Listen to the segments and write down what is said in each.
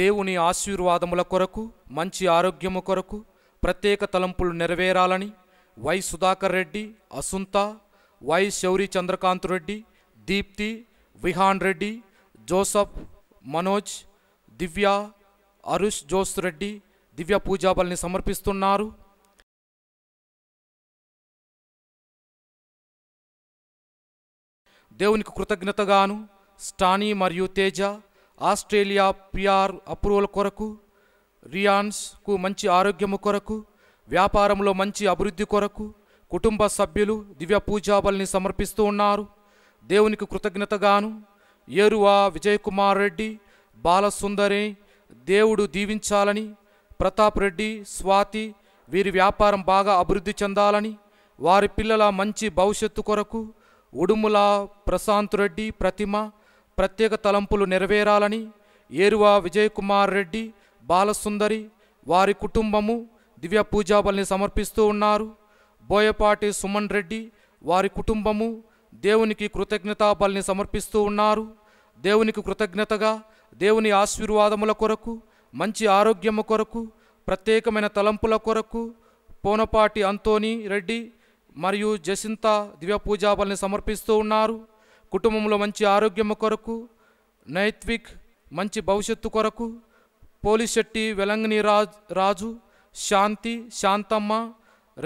దేవుని ఆశీర్వాదముల కొరకు మంచి ఆరోగ్యము కొరకు ప్రత్యేక తలంపులు నెరవేరాలని Y Sudhakar Reddy Asuntha Y Shouri Chandrakant Reddy Deepthi Vihaan Reddy Joseph Manoj Divya Arush Jose Reddy దివ్య పూజాబల్ని సమర్పిస్తున్నారు దేవునికి కృతజ్ఞతగాను స్టానీ మరియు తేజ ఆస్ట్రేలియా పిఆర్ అప్రూవల్ కొరకు రియాన్స్కు మంచి ఆరోగ్యము కొరకు వ్యాపారంలో మంచి అభివృద్ధి కొరకు కుటుంబ సభ్యులు దివ్య పూజాబల్ని సమర్పిస్తూ ఉన్నారు దేవునికి కృతజ్ఞతగాను ఏరువా విజయ్ కుమార్ రెడ్డి బాలసుందరి దేవుడు దీవించాలని ప్రతాప్ రెడ్డి స్వాతి వీరి వ్యాపారం బాగా అభివృద్ధి చెందాలని వారి పిల్లల మంచి భవిష్యత్తు కొరకు ఉడుముల ప్రశాంత్ రెడ్డి ప్రతిమ ప్రత్యేక తలంపులు నెరవేరాలని ఏరువా విజయకుమార్ రెడ్డి బాలసుందరి వారి కుటుంబము దివ్య పూజాబల్ని సమర్పిస్తూ ఉన్నారు బోయపాటి సుమన్ రెడ్డి వారి కుటుంబము దేవునికి కృతజ్ఞతాబలిని సమర్పిస్తూ ఉన్నారు దేవునికి కృతజ్ఞతగా దేవుని ఆశీర్వాదముల కొరకు మంచి ఆరోగ్యము కొరకు ప్రత్యేకమైన తలంపుల కొరకు పోనపాటి అంతోని రెడ్డి మరియు జసింత దివ్య పూజాబల్ని సమర్పిస్తూ ఉన్నారు కుటుంబంలో మంచి ఆరోగ్యం కొరకు నైత్విక్ మంచి భవిష్యత్తు కొరకు పోలీస్ శెట్టి వెలంగిని రాజ్ రాజు శాంతి శాంతమ్మ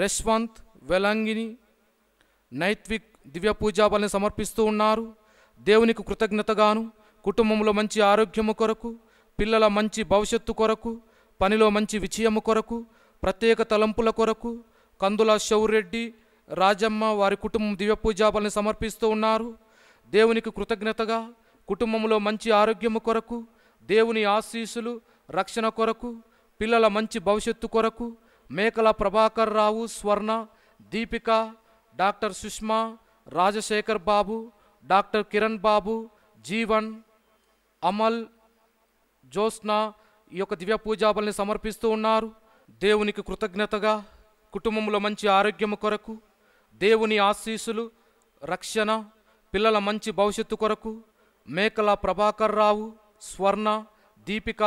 రెస్వంత్ వెలంగిని నైత్విక్ దివ్య పూజాబల్ని సమర్పిస్తూ ఉన్నారు దేవునికి కృతజ్ఞతగాను కుటుంబంలో మంచి ఆరోగ్యము కొరకు పిల్లల మంచి భవిష్యత్తు కొరకు పనిలో మంచి విజయము కొరకు ప్రత్యేక తలంపుల కొరకు కందుల శౌరెడ్డి రాజమ్మ వారి కుటుంబం దివ్య పూజాబల్ని సమర్పిస్తూ ఉన్నారు దేవునికి కృతజ్ఞతగా కుటుంబంలో మంచి ఆరోగ్యము కొరకు దేవుని ఆశీస్సులు రక్షణ కొరకు పిల్లల మంచి భవిష్యత్తు కొరకు మేకల ప్రభాకర్ రావు స్వర్ణ దీపిక డాక్టర్ సుష్మా రాజశేఖర్ బాబు డాక్టర్ కిరణ్ బాబు జీవన్ అమల్ జ్యోత్స్న ఈ యొక్క దివ్య పూజాబల్ని సమర్పిస్తూ ఉన్నారు దేవునికి కృతజ్ఞతగా కుటుంబంలో మంచి ఆరోగ్యము కొరకు దేవుని ఆశీస్సులు రక్షణ పిల్లల మంచి భవిష్యత్తు కొరకు మేకల ప్రభాకర్ రావు స్వర్ణ దీపిక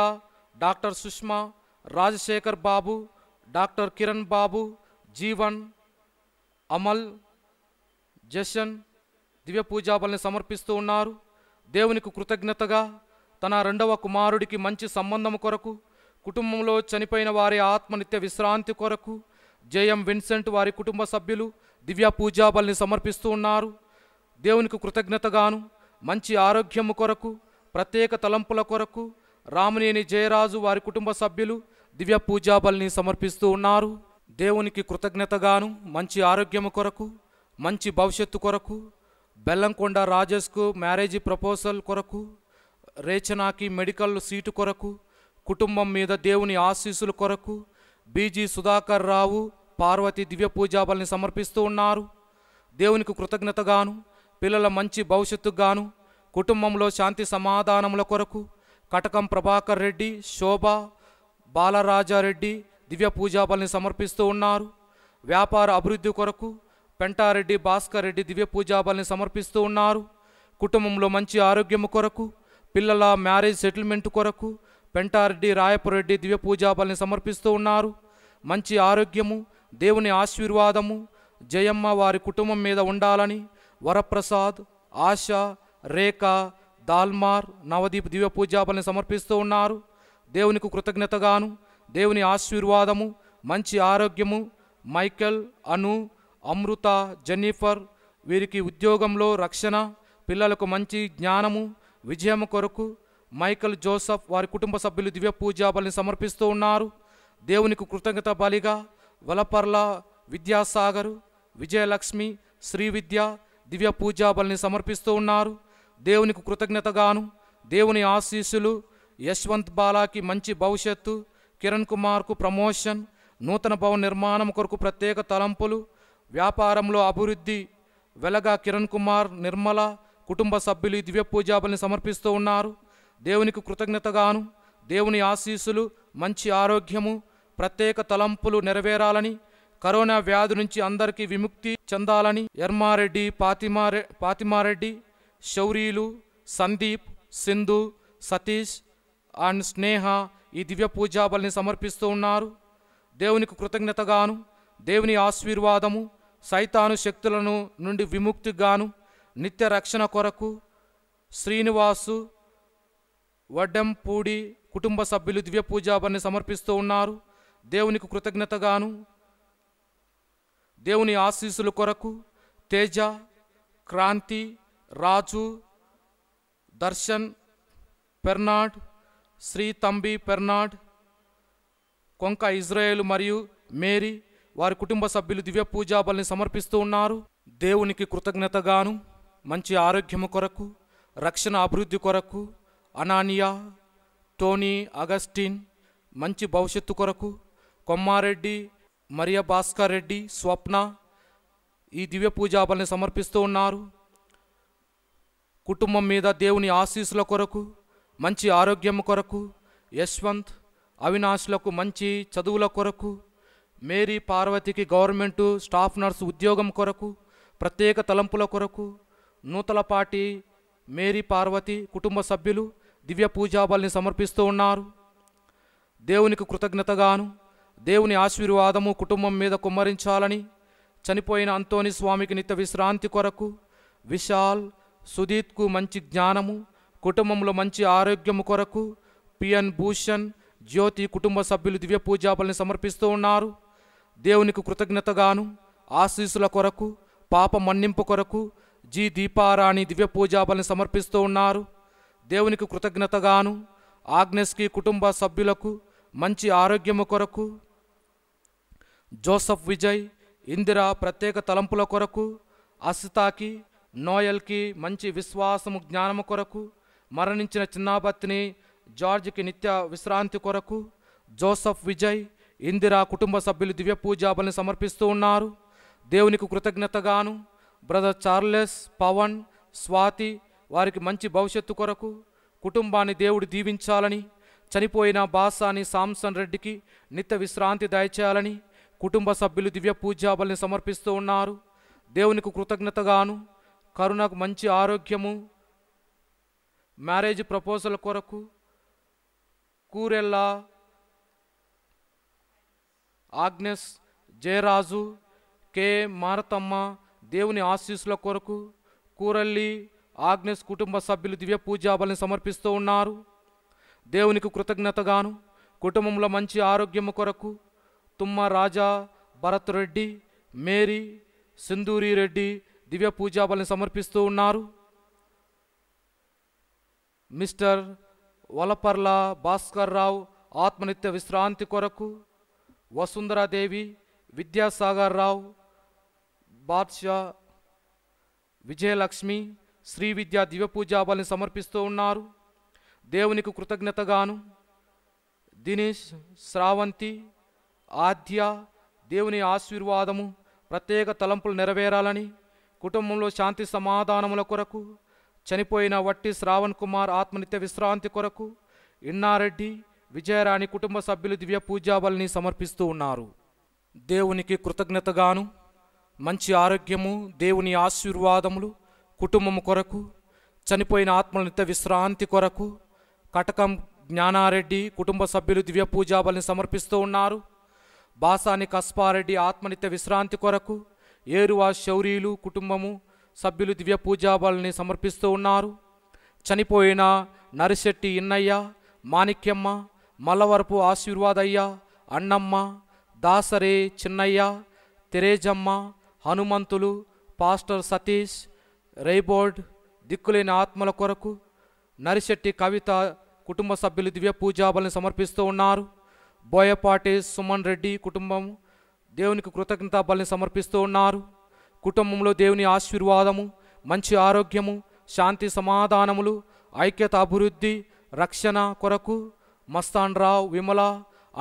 డాక్టర్ సుష్మా రాజశేఖర్ బాబు డాక్టర్ కిరణ్ బాబు జీవన్ అమల్ జషన్ దివ్య పూజాబల్ని సమర్పిస్తూ ఉన్నారు దేవునికి కృతజ్ఞతగా తన రెండవ కుమారుడికి మంచి సంబంధం కొరకు కుటుంబంలో చనిపోయిన వారి ఆత్మనిత్య విశ్రాంతి కొరకు జేఎం విన్సెంట్ వారి కుటుంబ సభ్యులు దివ్య పూజాబల్ని సమర్పిస్తూ ఉన్నారు దేవునికి కృతజ్ఞతగాను మంచి ఆరోగ్యము కొరకు ప్రత్యేక తలంపుల కొరకు రామనేని జయరాజు వారి కుటుంబ సభ్యులు దివ్య పూజాబల్ని సమర్పిస్తూ ఉన్నారు దేవునికి కృతజ్ఞతగాను మంచి ఆరోగ్యము కొరకు మంచి భవిష్యత్తు కొరకు బెల్లంకొండ రాజేష్కు మ్యారేజీ ప్రపోజల్ కొరకు రేచనాకి మెడికల్ సీటు కొరకు కుటుంబం మీద దేవుని ఆశీస్సుల కొరకు బీజీ సుధాకర్ రావు పార్వతి దివ్య పూజాబల్ని సమర్పిస్తూ ఉన్నారు దేవునికి కృతజ్ఞతగాను పిల్లల మంచి భవిష్యత్తుకు గాను కుటుంబంలో శాంతి సమాధానముల కొరకు కటకం ప్రభాకర్ రెడ్డి శోభ బాలరాజారెడ్డి దివ్య పూజాబలిని సమర్పిస్తూ ఉన్నారు వ్యాపార అభివృద్ధి కొరకు పెంటారెడ్డి భాస్కర్ రెడ్డి దివ్య పూజాబల్ని సమర్పిస్తూ ఉన్నారు కుటుంబంలో మంచి ఆరోగ్యము కొరకు పిల్లల మ్యారేజ్ సెటిల్మెంట్ కొరకు పెంటారెడ్డి రాయపురెడ్డి దివ్య పూజాబల్ని సమర్పిస్తూ ఉన్నారు మంచి ఆరోగ్యము దేవుని ఆశీర్వాదము జయమ్మ వారి కుటుంబం మీద ఉండాలని వరప్రసాద్ ఆశ రేఖ దాల్మార్ నవదీప్ దివ్య పూజాబల్ని సమర్పిస్తూ ఉన్నారు దేవునికి కృతజ్ఞతగాను దేవుని ఆశీర్వాదము మంచి ఆరోగ్యము మైకెల్ అను అమృత జెన్నిఫర్ వీరికి ఉద్యోగంలో రక్షణ పిల్లలకు మంచి జ్ఞానము విజయం కొరకు మైకెల్ జోసఫ్ వారి కుటుంబ సభ్యులు దివ్య పూజా సమర్పిస్తూ ఉన్నారు దేవునికి కృతజ్ఞత బలిగా వలపర్ల విద్యాసాగర్ విజయలక్ష్మి శ్రీ విద్య దివ్య పూజాబల్ని సమర్పిస్తూ ఉన్నారు దేవునికి కృతజ్ఞతగాను దేవుని ఆశీస్సులు యశ్వంత్ బాలాకి మంచి భవిష్యత్తు కిరణ్ కుమార్కు ప్రమోషన్ నూతన భవన నిర్మాణం కొరకు ప్రత్యేక తలంపులు వ్యాపారంలో అభివృద్ధి వెలగా కిరణ్ కుమార్ నిర్మల కుటుంబ సభ్యులు దివ్య పూజాబల్ని సమర్పిస్తూ ఉన్నారు దేవునికి కృతజ్ఞతగాను దేవుని ఆశీస్సులు మంచి ఆరోగ్యము ప్రత్యేక తలంపులు నెరవేరాలని కరోనా వ్యాధి నుంచి అందరికీ విముక్తి చెందాలని ఎర్మారెడ్డి పాతిమారె పాతిమారెడ్డి శౌరీలు సందీప్ సింధు సతీష్ అండ్ స్నేహ ఈ దివ్య పూజాబలిని సమర్పిస్తూ ఉన్నారు దేవునికి కృతజ్ఞతగాను దేవుని ఆశీర్వాదము సైతాను శక్తులను నుండి విముక్తిగాను నిత్య రక్షణ కొరకు శ్రీనివాసు వడ్డంపూడి కుటుంబ సభ్యులు దివ్య పూజాబలిని సమర్పిస్తూ ఉన్నారు దేవునికి కృతజ్ఞతగాను దేవుని ఆశీస్సుల కొరకు Teja Kranthi Raju Darshan Bernard Sri Thambi Bernard Konka Israel మరియు మేరీ వారి కుటుంబ సభ్యులు దివ్య పూజాబల్ని సమర్పిస్తూ ఉన్నారు దేవునికి కృతజ్ఞతగాను మంచి ఆరోగ్యము కొరకు రక్షణ అభివృద్ధి కొరకు అనానియా టోనీ అగస్టిన్ మంచి భవిష్యత్తు కొరకు కొమ్మారెడ్డి మరియ భాస్కర్ రెడ్డి స్వప్న ఈ దివ్య పూజాబల్ని సమర్పిస్తూ ఉన్నారు కుటుంబం మీద దేవుని ఆశీస్సుల కొరకు మంచి ఆరోగ్యం కొరకు యశ్వంత్ అవినాష్లకు మంచి చదువుల కొరకు మేరీ పార్వతికి గవర్నమెంటు స్టాఫ్ నర్సు ఉద్యోగం కొరకు ప్రత్యేక తలంపుల కొరకు నూతలపాటి మేరీ పార్వతి కుటుంబ సభ్యులు దివ్య పూజాబల్ని సమర్పిస్తూ ఉన్నారు దేవునికి కృతజ్ఞతగాను దేవుని ఆశీర్వాదము కుటుంబం మీద కుమ్మరించాలని చనిపోయిన అంతోని స్వామికి నిత్య విశ్రాంతి కొరకు విశాల్ సుదీత్కు మంచి జ్ఞానము కుటుంబంలో మంచి ఆరోగ్యము కొరకు పిఎన్ భూషణ్ జ్యోతి కుటుంబ సభ్యులు దివ్య పూజాపల్ని సమర్పిస్తూ ఉన్నారు దేవునికి కృతజ్ఞతగాను ఆశీస్సుల కొరకు పాప మన్నింపు కొరకు జీ దీపారాణి దివ్య పూజాపల్ని సమర్పిస్తూ ఉన్నారు దేవునికి కృతజ్ఞతగాను ఆగ్నెస్కి కుటుంబ సభ్యులకు మంచి ఆరోగ్యము కొరకు జోసఫ్ విజయ్ ఇందిరా ప్రత్యేక తలంపుల కొరకు అసితాకి నోయల్కి మంచి విశ్వాసము జ్ఞానము కొరకు మరణించిన చిన్నాబత్తిని జార్జ్కి నిత్య విశ్రాంతి కొరకు జోసఫ్ విజయ్ ఇందిరా కుటుంబ సభ్యులు దివ్య పూజాబల్ని సమర్పిస్తూ ఉన్నారు దేవునికి కృతజ్ఞతగాను బ్రదర్ చార్లెస్ పవన్ స్వాతి వారికి మంచి భవిష్యత్తు కొరకు కుటుంబాన్ని దేవుడు దీవించాలని చనిపోయిన బాసాని సాంసన్ రెడ్డికి నిత్య విశ్రాంతి దయచేయాలని కుటుంబ సభ్యులు దివ్య పూజాబల్ని సమర్పిస్తూ ఉన్నారు దేవునికి కృతజ్ఞతగాను కరుణకు మంచి ఆరోగ్యము మ్యారేజ్ ప్రపోజల్ కొరకు కూరెల్ల ఆగ్నెస్ జయరాజు కె మారతమ్మ దేవుని ఆశీస్సుల కొరకు కూరల్లి ఆగ్నెస్ కుటుంబ సభ్యులు దివ్య పూజాబల్ని సమర్పిస్తూ ఉన్నారు దేవునికి కృతజ్ఞతగాను కుటుంబంలో మంచి ఆరోగ్యము కొరకు తుమ్మ రాజా భరత్ రెడ్డి మేరీ సింధూరి రెడ్డి దివ్య పూజాబలిని సమర్పిస్తూ ఉన్నారు మిస్టర్ వలపర్ల భాస్కర్ రావు ఆత్మనిత్య విశ్రాంతి కొరకు వసుంధరాదేవి విద్యాసాగర్ రావు బాద్షా విజయలక్ష్మి శ్రీ విద్యా దివ్య పూజాబలిని సమర్పిస్తూ ఉన్నారు దేవునికి కృతజ్ఞతగాను దినేష్ శ్రావంతి ఆద్య దేవుని ఆశీర్వాదము ప్రత్యేక తలంపులు నెరవేరాలని కుటుంబంలో శాంతి సమాధానముల కొరకు చనిపోయిన వట్టి శ్రావణ్ కుమార్ ఆత్మనిత్య విశ్రాంతి కొరకు ఇన్నారెడ్డి విజయరాణి కుటుంబ సభ్యులు దివ్య పూజాబలిని సమర్పిస్తూ ఉన్నారు దేవునికి కృతజ్ఞతగాను మంచి ఆరోగ్యము దేవుని ఆశీర్వాదములు కుటుంబము కొరకు చనిపోయిన ఆత్మనిత్య విశ్రాంతి కొరకు కటకం జ్ఞానారెడ్డి కుటుంబ సభ్యులు దివ్య పూజాబలిని సమర్పిస్తూ ఉన్నారు బాసాని కస్పారెడ్డి ఆత్మనిత్య విశ్రాంతి కొరకు ఏరువా శౌరీలు కుటుంబము సభ్యులు దివ్య పూజాబాలని సమర్పిస్తూ ఉన్నారు చనిపోయిన నరిశెట్టి ఇన్నయ్య మాణిక్యమ్మ మల్లవరపు ఆశీర్వాదయ్య అన్నమ్మ దాసరే చిన్నయ్య తెరేజమ్మ హనుమంతులు పాస్టర్ సతీష్ రైబోర్డ్ దిక్కులేని ఆత్మల కొరకు నరిశెట్టి కవిత కుటుంబ సభ్యులు దివ్య పూజాబాలని సమర్పిస్తూ ఉన్నారు బోయపాటి సుమన్ రెడ్డి కుటుంబం దేవునికి కృతజ్ఞతాబలిని సమర్పిస్తూ ఉన్నారు కుటుంబంలో దేవుని ఆశీర్వాదము మంచి ఆరోగ్యము శాంతి సమాధానములు ఐక్యత అభివృద్ధి రక్షణ కొరకు మస్తాన్ రావు విమల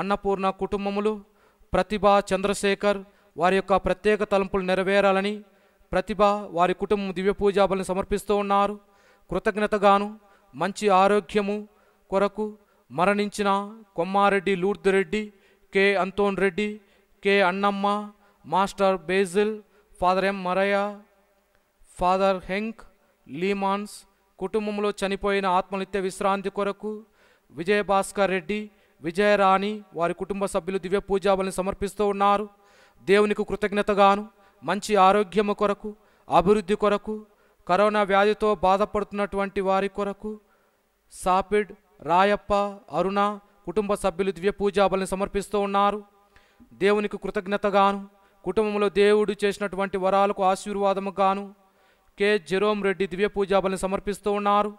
అన్నపూర్ణ కుటుంబములు ప్రతిభ చంద్రశేఖర్ వారి యొక్క ప్రత్యేక తలంపులు నెరవేరాలని ప్రతిభ వారి కుటుంబం దివ్య పూజాబలిని సమర్పిస్తూ ఉన్నారు కృతజ్ఞతగాను మంచి ఆరోగ్యము కొరకు మరణించిన Kommareddy Lurdireddy K Anthon Reddy K Annamma master Basil father M Marayya father Henk Leemans కుటుంబంలో చనిపోయిన ఆత్మనిత్య విశ్రాంతి కొరకు విజయభాస్కర్ రెడ్డి విజయరాణి వారి కుటుంబ సభ్యులు దివ్య పూజాబలిని సమర్పిస్తూ ఉన్నారు దేవునికి కృతజ్ఞతగాను మంచి ఆరోగ్యము కొరకు అభివృద్ధి కొరకు కరోనా వ్యాధితో బాధపడుతున్నటువంటి వారి కొరకు సాపిడ్ రాయప్ప అరుణ కుటుంబ సభ్యులు దివ్య పూజాబలను సమర్పిస్తూ ఉన్నారు దేవునికి కృతజ్ఞతగాను కుటుంబంలో దేవుడు చేసినటువంటి వరాలకు ఆశీర్వాదముగాను కె జెరోమ్ రెడ్డి దివ్య పూజాబలను సమర్పిస్తూ ఉన్నారు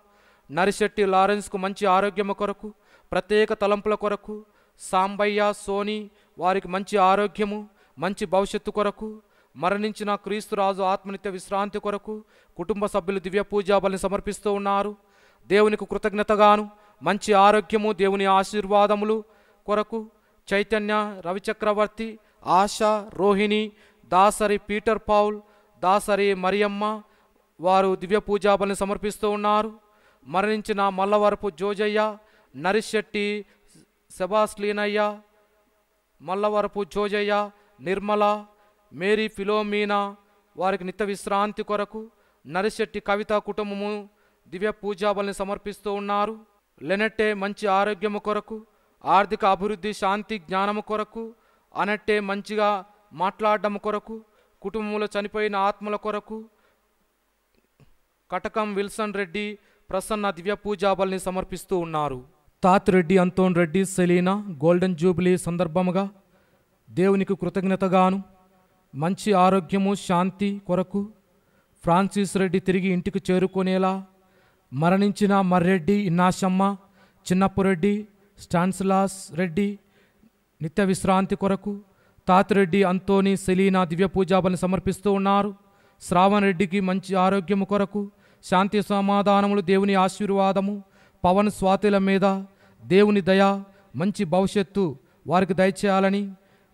నరిశెట్టి లారెన్స్కు మంచి ఆరోగ్యము కొరకు ప్రత్యేక తలంపుల కొరకు సాంబయ్య సోని వారికి మంచి ఆరోగ్యము మంచి భవిష్యత్తు కొరకు మరణించిన క్రీస్తురాజు ఆత్మనిత్య విశ్రాంతి కొరకు కుటుంబ సభ్యులు దివ్య పూజాబలిని సమర్పిస్తూ ఉన్నారు దేవునికి కృతజ్ఞతగాను మంచి ఆరోగ్యము దేవుని ఆశీర్వాదములు కొరకు చైతన్య రవిచక్రవర్తి ఆశ రోహిణి దాసరి పీటర్ పౌల్ దాసరి మరియమ్మ వారు దివ్య పూజాబలిని సమర్పిస్తూ ఉన్నారు మరణించిన మల్లవరపు జోజయ్య నరిశెట్టి సెబాస్లీనయ్య మల్లవరపు జోజయ్య నిర్మల మేరీ ఫిలోమీనా వారికి నిత్య విశ్రాంతి కొరకు నరిశెట్టి కవిత కుటుంబము దివ్య పూజాబలిని సమర్పిస్తూ ఉన్నారు లెనట్టే మంచి ఆరోగ్యము కొరకు ఆర్థిక అభివృద్ధి శాంతి జ్ఞానము కొరకు అనట్టే మంచిగా మాట్లాడడం కొరకు కుటుంబంలో చనిపోయిన ఆత్మల కొరకు కటకం విల్సన్ రెడ్డి ప్రసన్న దివ్య పూజాబల్ని సమర్పిస్తూ ఉన్నారు తాత్రెడ్డి అంతోన్ రెడ్డి సెలీనా గోల్డెన్ జూబిలీ సందర్భముగా దేవునికి కృతజ్ఞతగాను మంచి ఆరోగ్యము శాంతి కొరకు ఫ్రాన్సిస్ రెడ్డి తిరిగి ఇంటికి చేరుకునేలా మరణించిన మర్రెడ్డి ఇన్నాశమ్మ చిన్నప్పురెడ్డి స్టాన్సిలాస్ రెడ్డి నిత్య విశ్రాంతి కొరకు తాతిరెడ్డి అంతోని సెలీనా దివ్య పూజాబలిని సమర్పిస్తూ ఉన్నారు శ్రావణ్ రెడ్డికి మంచి ఆరోగ్యము కొరకు శాంతి సమాధానములు దేవుని ఆశీర్వాదము పవన్ స్వాతిల మీద దేవుని దయ మంచి భవిష్యత్తు వారికి దయచేయాలని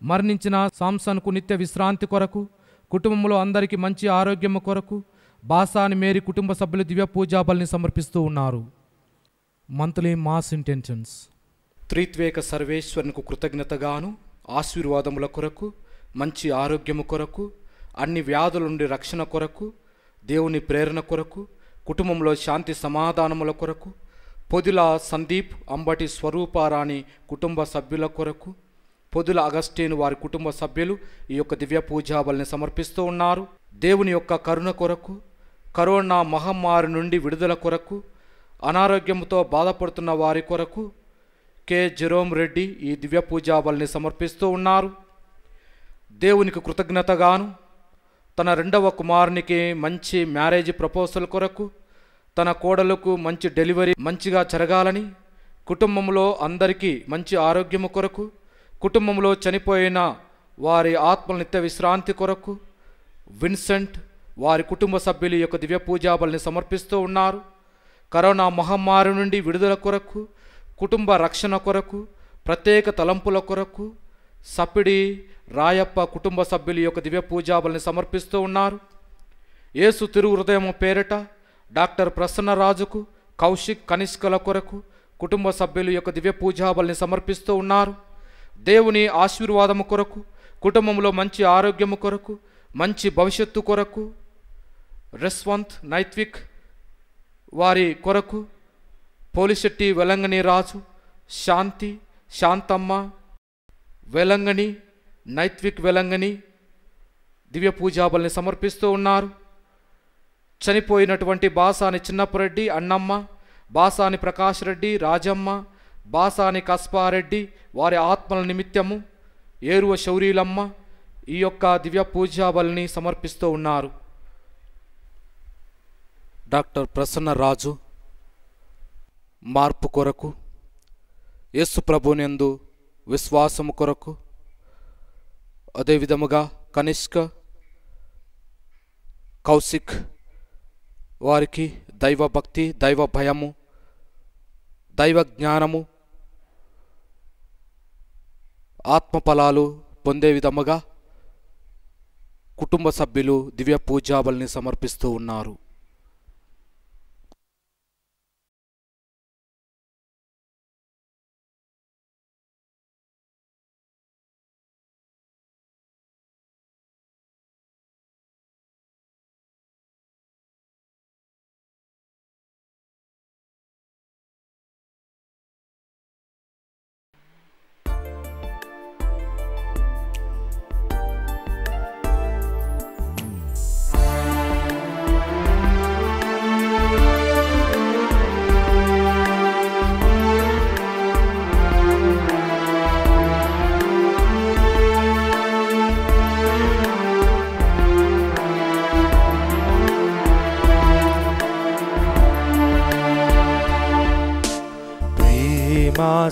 మరణించిన సాంసన్కు నిత్య విశ్రాంతి కొరకు కుటుంబంలో అందరికీ మంచి ఆరోగ్యము కొరకు బాసాని మేరీ కుటుంబ సభ్యులు దివ్య పూజాబల్ని సమర్పిస్తూ ఉన్నారు మంత్లీ మాస్ ఇంటెన్షన్స్ త్రిత్వేక సర్వేశ్వరునికు కృతజ్ఞతగాను ఆశీర్వాదముల కొరకు మంచి ఆరోగ్యము కొరకు అన్ని వ్యాధుల నుండి రక్షణ కొరకు దేవుని ప్రేరణ కొరకు కుటుంబంలో శాంతి సమాధానముల కొరకు పొదుల సందీప్ అంబటి స్వరూపారాణి కుటుంబ సభ్యుల కొరకు పొదుల అగస్టీన్ వారి కుటుంబ సభ్యులు ఈ యొక్క దివ్య పూజాబల్ని సమర్పిస్తూ ఉన్నారు దేవుని యొక్క కరుణ కొరకు కరోనా మహమ్మారి నుండి విడుదల కొరకు అనారోగ్యంతో బాధపడుతున్న వారి కొరకు కె జెరోమ్ రెడ్డి ఈ దివ్య పూజాబల్ని సమర్పిస్తూ ఉన్నారు దేవునికి కృతజ్ఞతగాను తన రెండవ కుమారునికి మంచి మ్యారేజ్ ప్రపోజల్ కొరకు తన కోడలకు మంచి డెలివరీ మంచిగా జరగాలని కుటుంబంలో అందరికీ మంచి ఆరోగ్యము కొరకు కుటుంబంలో చనిపోయిన వారి ఆత్మల నిత్య విశ్రాంతి కొరకు విన్సెంట్ వారి కుటుంబ సభ్యుల యొక్క దివ్య పూజాబల్ని సమర్పిస్తూ ఉన్నారు కరోనా మహమ్మారి నుండి విడుదల కొరకు కుటుంబ రక్షణ కొరకు ప్రత్యేక తలంపుల కొరకు సప్పిడి రాయప్ప కుటుంబ సభ్యుల యొక్క దివ్య పూజాబల్ని సమర్పిస్తూ ఉన్నారు యేసు తిరు హృదయం పేరిట డాక్టర్ ప్రసన్నరాజుకు కౌశిక్ కనిష్కల కొరకు కుటుంబ సభ్యులు యొక్క దివ్య పూజాబల్ని సమర్పిస్తూ ఉన్నారు దేవుని ఆశీర్వాదము కొరకు కుటుంబంలో మంచి ఆరోగ్యము కొరకు మంచి భవిష్యత్తు కొరకు రెస్వంత్ నైత్విక్ వారి కొరకు పోలిశెట్టి వెలంగణి రాజు శాంతి శాంతమ్మ వెలంగణి నైత్విక్ వెలంగణి దివ్య పూజాబల్ని సమర్పిస్తూ ఉన్నారు చనిపోయినటువంటి బాసాని చిన్నప్పరెడ్డి అన్నమ్మ బాసాని ప్రకాష్ రెడ్డి రాజమ్మ బాసాని కస్పారెడ్డి వారి ఆత్మల నిమిత్తము ఏరువ శౌరీలమ్మ ఈ యొక్క దివ్య పూజాబల్ని సమర్పిస్తూ ఉన్నారు డాక్టర్ ప్రసన్నరాజు మార్పు కొరకు యేసు ప్రభునందు విశ్వాసము కొరకు అదేవిధముగా కనిష్క కౌశిక్ వారికి దైవభక్తి దైవ భయము దైవ జ్ఞానము ఆత్మఫలాలు పొందే విధముగా కుటుంబ సభ్యులు దివ్య పూజాబల్ని సమర్పిస్తూ ఉన్నారు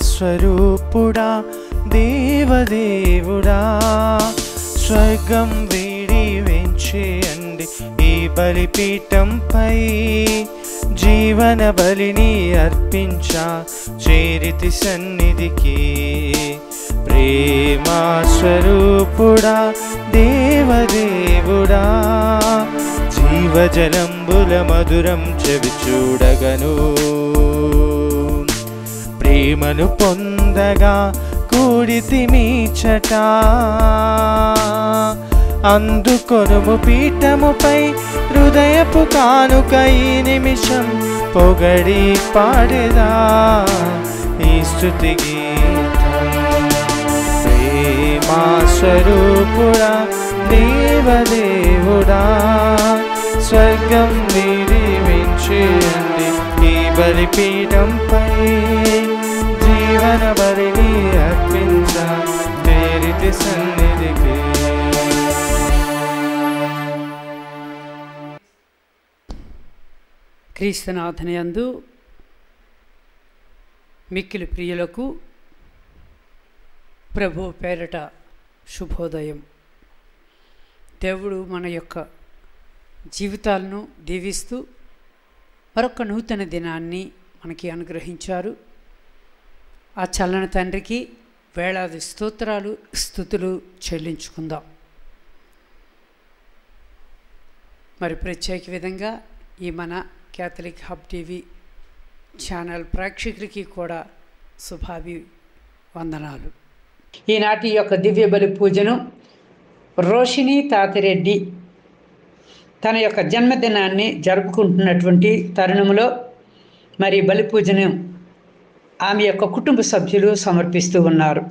స్వరూపుడా దేవదేవుడా స్వర్గం వేడి వెంచేయండి ఈ బలిపీఠంపై జీవన బలిని అర్పించ చేరితి సన్నిధికి ప్రేమా స్వరూపుడా దేవదేవుడా జీవజలంబుల మధురం చెవి చూడగను ప్రేమను పొందగా కూడితిమీచట అందుకొనుము పీఠముపై హృదయపు కానుక ఈ నిమిషం పొగడి పాడేదా ఈ స్థుతి ప్రేమా స్వరూపుడా దేవదేవుడా స్వర్గం విడివించండి ఈ బలిపీఠంపై క్రీస్తునాథని బలిని అర్పించ సన్నిధికి క్రీస్తునాథనయందు మిక్కిలి ప్రియులకు ప్రభు పేరట శుభోదయం దేవుడు మన యొక్క జీవితాలను దీవిస్తూ మరొక నూతన దినాన్ని మనకి అనుగ్రహించారు ఆ చల్లని తండ్రికి వేలాది స్తోత్రాలు స్థుతులు చెల్లించుకుందాం మరి ప్రత్యేక విధంగా ఈ మన క్యాథలిక్ హబ్ టీవీ ఛానల్ ప్రేక్షకులకి కూడా శుభాభి వందనాలు ఈనాటి యొక్క దివ్య బలి పూజను రోషిణి తాతిరెడ్డి తన యొక్క జన్మదినాన్ని జరుపుకుంటున్నటువంటి తరుణంలో మరి బలి పూజను ఆమె యొక్క కుటుంబ సభ్యులు సమర్పిస్తూ ఉన్నారు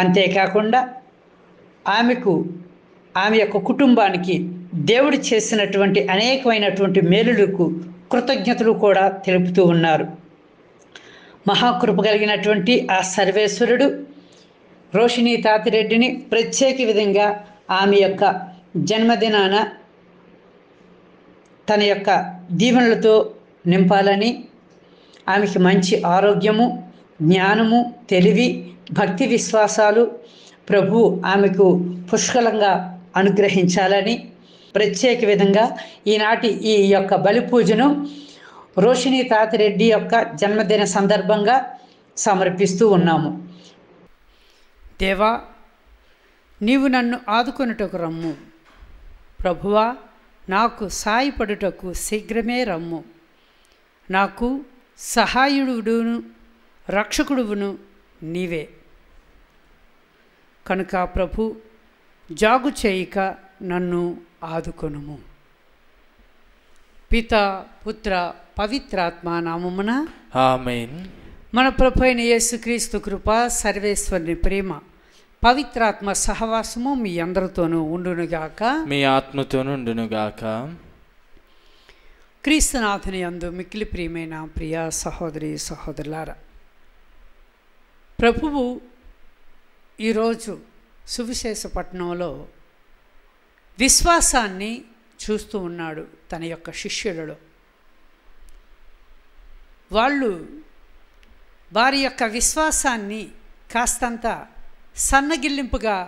అంతేకాకుండా ఆమెకు ఆమె యొక్క కుటుంబానికి దేవుడు చేసినటువంటి అనేకమైనటువంటి మేలులకు కృతజ్ఞతలు కూడా తెలుపుతూ ఉన్నారు మహాకృప కలిగినటువంటి ఆ సర్వేశ్వరుడు రోషిణి తాతిరెడ్డిని ప్రత్యేక విధంగా ఆమె యొక్క జన్మదినాన తన యొక్క దీవెనలతో నింపాలని ఆమెకి మంచి ఆరోగ్యము జ్ఞానము తెలివి భక్తి విశ్వాసాలు ప్రభు ఆమెకు పుష్కలంగా అనుగ్రహించాలని ప్రత్యేక విధంగా ఈనాటి ఈ యొక్క బలి పూజను రోషిణి తాతిరెడ్డి యొక్క జన్మదిన సందర్భంగా సమర్పిస్తూ ఉన్నాము దేవా నీవు నన్ను ఆదుకొనుటకు రమ్ము ప్రభువా నాకు సాయపడుటకు శీఘ్రమే రమ్ము నాకు సహాయుడును రక్షకుడువును నీవే కనుక ప్రభు జాగు చేయక నన్ను ఆదుకొనుము పిత పుత్ర పవిత్రాత్మ నామమున ఆమెన్ మన ప్రభు అయిన యేసుక్రీస్తు కృప సర్వేశ్వరుని ప్రేమ పవిత్రాత్మ సహవాసము మీ అందరితోనూ ఉండునుగాక మీ ఆత్మతోనూ ఉండునుగాక క్రీస్తునాథుని యందు మిక్కిలి ప్రియమైన ప్రియ సహోదరి సహోదరులార ప్రభువు ఈరోజు సువిశేషపట్నంలో విశ్వాసాన్ని చూస్తూ ఉన్నాడు తన యొక్క శిష్యులలో వాళ్ళు వారి యొక్క విశ్వాసాన్ని కాస్తంత సన్నగిల్లింపుగా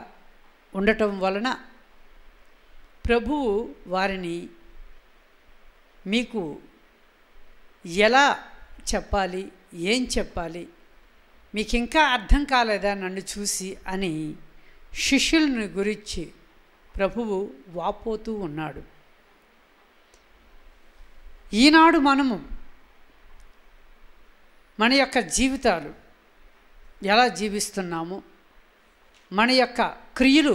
ఉండటం వలన ప్రభువు వారిని మీకు ఎలా చెప్పాలి ఏం చెప్పాలి మీకు ఇంకా అర్థం కాలేదా నన్ను చూసి అని శిష్యుల్ని గురించి ప్రభువు వాపోతూ ఉన్నాడు ఈనాడు మనము మన యొక్క జీవితాలు ఎలా జీవిస్తున్నాము మన యొక్క క్రియలు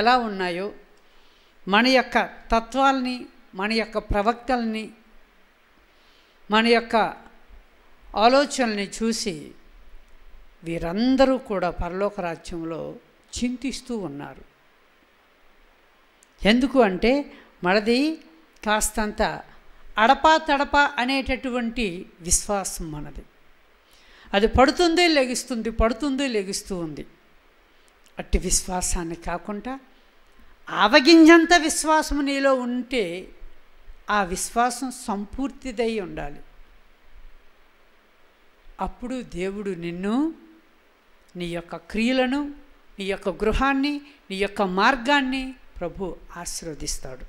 ఎలా ఉన్నాయో మన యొక్క తత్వాల్ని మన యొక్క ప్రవక్తల్ని మన యొక్క ఆలోచనల్ని చూసి వీరందరూ కూడా పరలోక రాజ్యంలో చింతిస్తూ ఉన్నారు ఎందుకు అంటే మనది కాస్తంత అడపా తడప అనేటటువంటి విశ్వాసం మనది అది పడుతుంది లెగిస్తుంది పడుతుంది లెగిస్తూ ఉంది అట్టి విశ్వాసాన్ని కాకుండా ఆవగింజంత విశ్వాసం నీలో ఉంటే ఆ విశ్వాసం సంపూర్తిదై ఉండాలి అప్పుడు దేవుడు నిన్ను నీ యొక్క క్రియలను నీ యొక్క గృహాన్ని నీ యొక్క మార్గాన్ని ప్రభు ఆశీర్వదిస్తాడు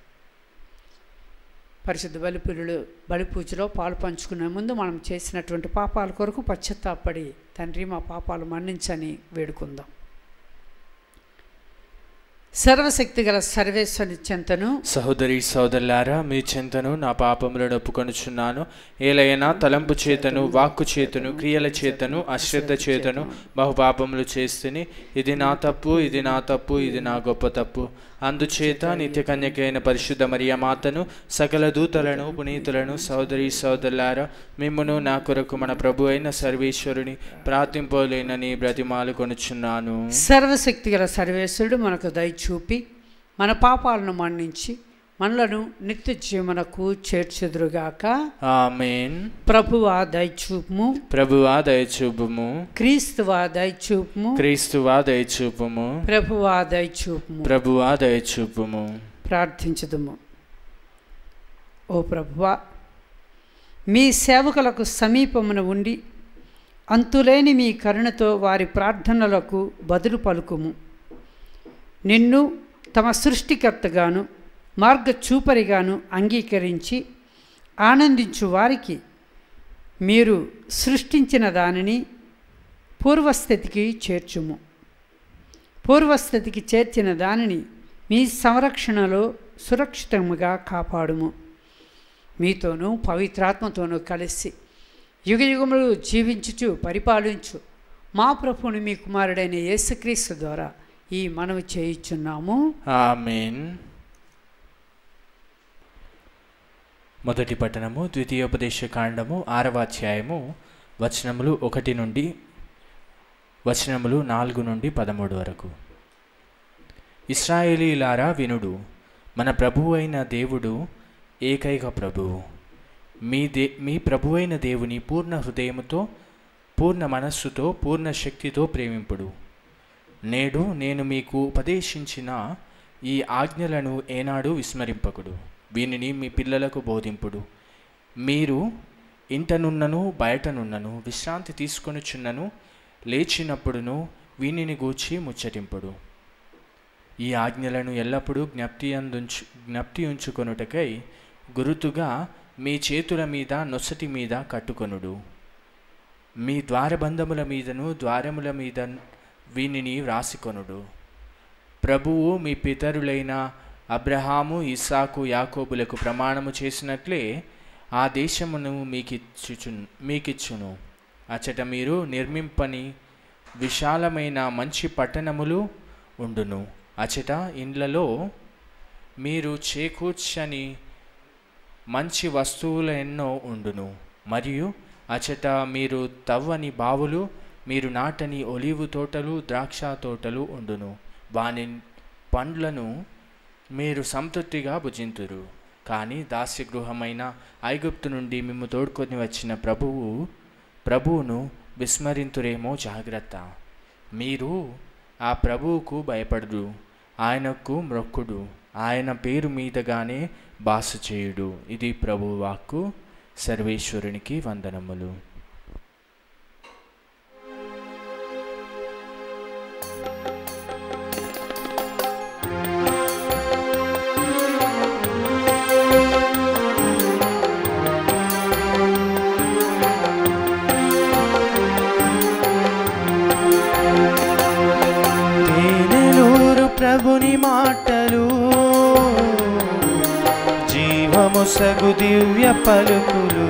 పరిశుద్ధ బలి బలిపూజలో పాలు పంచుకునే ముందు మనం చేసినటువంటి పాపాల కొరకు పశ్చత్తాపడి తండ్రి మా పాపాలు మన్నించని వేడుకుందాం సర్వశక్తిగల సర్వేశ్వరి చెంతను సహోదరి సోదరులారా మీ చెంతను నా పాపములను ఒప్పుకొనుచున్నాను ఏలైనా తలంపు చేతను వాక్కు చేతను క్రియల చేతను అశ్రద్ధ చేతను బహుపాపములు చేస్తుని ఇది నా తప్పు ఇది నా తప్పు ఇది నా గొప్ప తప్పు అందుచేత నిత్యకన్యకైన పరిశుద్ధ మరియమాతను సకల దూతలను పునీతులను సోదరి సోదరులార మిమ్మను నా కొరకు మన ప్రభు అయిన సర్వేశ్వరుని ప్రార్థింపలేనని బ్రతిమాలు కొనుచున్నాను సర్వశక్తిగల సర్వేశ్వరుడు మనకు దయచూపి మన పాపాలను మన్నించి మనలను నిత్య జీవనకు చేర్చెదురుగాక ఆమెన్ ప్రభువా దయచూపుము ప్రభువా దయచూపుము క్రీస్తువా దయచూపుము క్రీస్తువా దయచూపుము ప్రభువా దయచూపుము ప్రభువా దయచూపుము ప్రార్థించదుము ఓ ప్రభువా మీ సేవకులకు సమీపమున ఉండి అంతులేని మీ కరుణతో వారి ప్రార్థనలకు బదులు పలుకుము నిన్ను తమ సృష్టికర్తగాను మార్గచూపరిగాను అంగీకరించి ఆనందించు వారికి మీరు సృష్టించిన దానిని పూర్వస్థితికి చేర్చుము పూర్వస్థితికి చేర్చిన దానిని మీ సంరక్షణలో సురక్షితముగా కాపాడుము మీతోనూ పవిత్రాత్మతోనూ కలిసి యుగయుగములు జీవించుచు పరిపాలించు మా ప్రభుని మీ కుమారుడైన యేసుక్రీస్తు ద్వారా ఈ మనవి చేయుచున్నాము ఆమెన్ మొదటి పట్టణము ద్వితీయోపదేశ కాండము ఆరవాధ్యాయము వచనములు ఒకటి నుండి వచనములు నాలుగు నుండి పదమూడు వరకు ఇస్రాయేలీలారా వినుడు మన ప్రభు అయిన దేవుడు ఏకైక ప్రభువు మీ దే మీ అయిన దేవుని పూర్ణ హృదయముతో పూర్ణ మనస్సుతో పూర్ణ శక్తితో ప్రేమింపుడు నేడు నేను మీకు ఉపదేశించిన ఈ ఆజ్ఞలను ఏనాడు విస్మరింపకుడు వీనిని మీ పిల్లలకు బోధింపుడు మీరు ఇంటనున్నను బయటనున్నను విశ్రాంతి చిన్నను లేచినప్పుడును వీనిని గూర్చి ముచ్చటింపుడు ఈ ఆజ్ఞలను ఎల్లప్పుడూ జ్ఞప్తి అందుంచు జ్ఞప్తి ఉంచుకొనుటకై గురుతుగా మీ చేతుల మీద నొసటి మీద కట్టుకొనుడు మీ ద్వారబంధముల మీదను ద్వారముల మీద వీనిని వ్రాసికొనుడు ప్రభువు మీ పితరులైన అబ్రహాము ఇసాకు యాకోబులకు ప్రమాణము చేసినట్లే ఆ దేశమును మీకిచ్చుచు మీకిచ్చును అచ్చట మీరు నిర్మింపని విశాలమైన మంచి పట్టణములు ఉండును అచ్చట ఇండ్లలో మీరు చేకూర్చని మంచి వస్తువులు ఎన్నో ఉండును మరియు అచట మీరు తవ్వని బావులు మీరు నాటని ఒలివు తోటలు ద్రాక్ష తోటలు ఉండును వాని పండ్లను మీరు సంతృప్తిగా భుజింతురు కానీ దాస్యగృహమైన ఐగుప్తు నుండి మిమ్ము తోడుకొని వచ్చిన ప్రభువు ప్రభువును విస్మరింతురేమో జాగ్రత్త మీరు ఆ ప్రభువుకు భయపడదు ఆయనకు మ్రొక్కుడు ఆయన పేరు మీదగానే బాసు చేయుడు ఇది ప్రభువాక్కు సర్వేశ్వరునికి వందనములు సగు దివ్య పలుకులు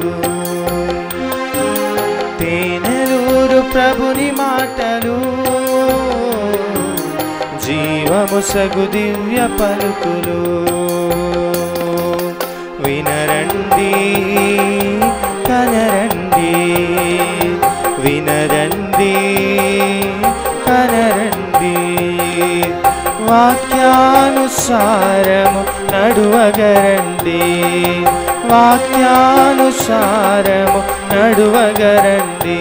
తేనెలూరు ప్రభుని మాటలు జీవము సగు దివ్య పలుకులు వినరండి కనరండి వినరండి కనరండి వాక్యానుసారము నడువగరండి వాక్యానుసారము నడువగరండి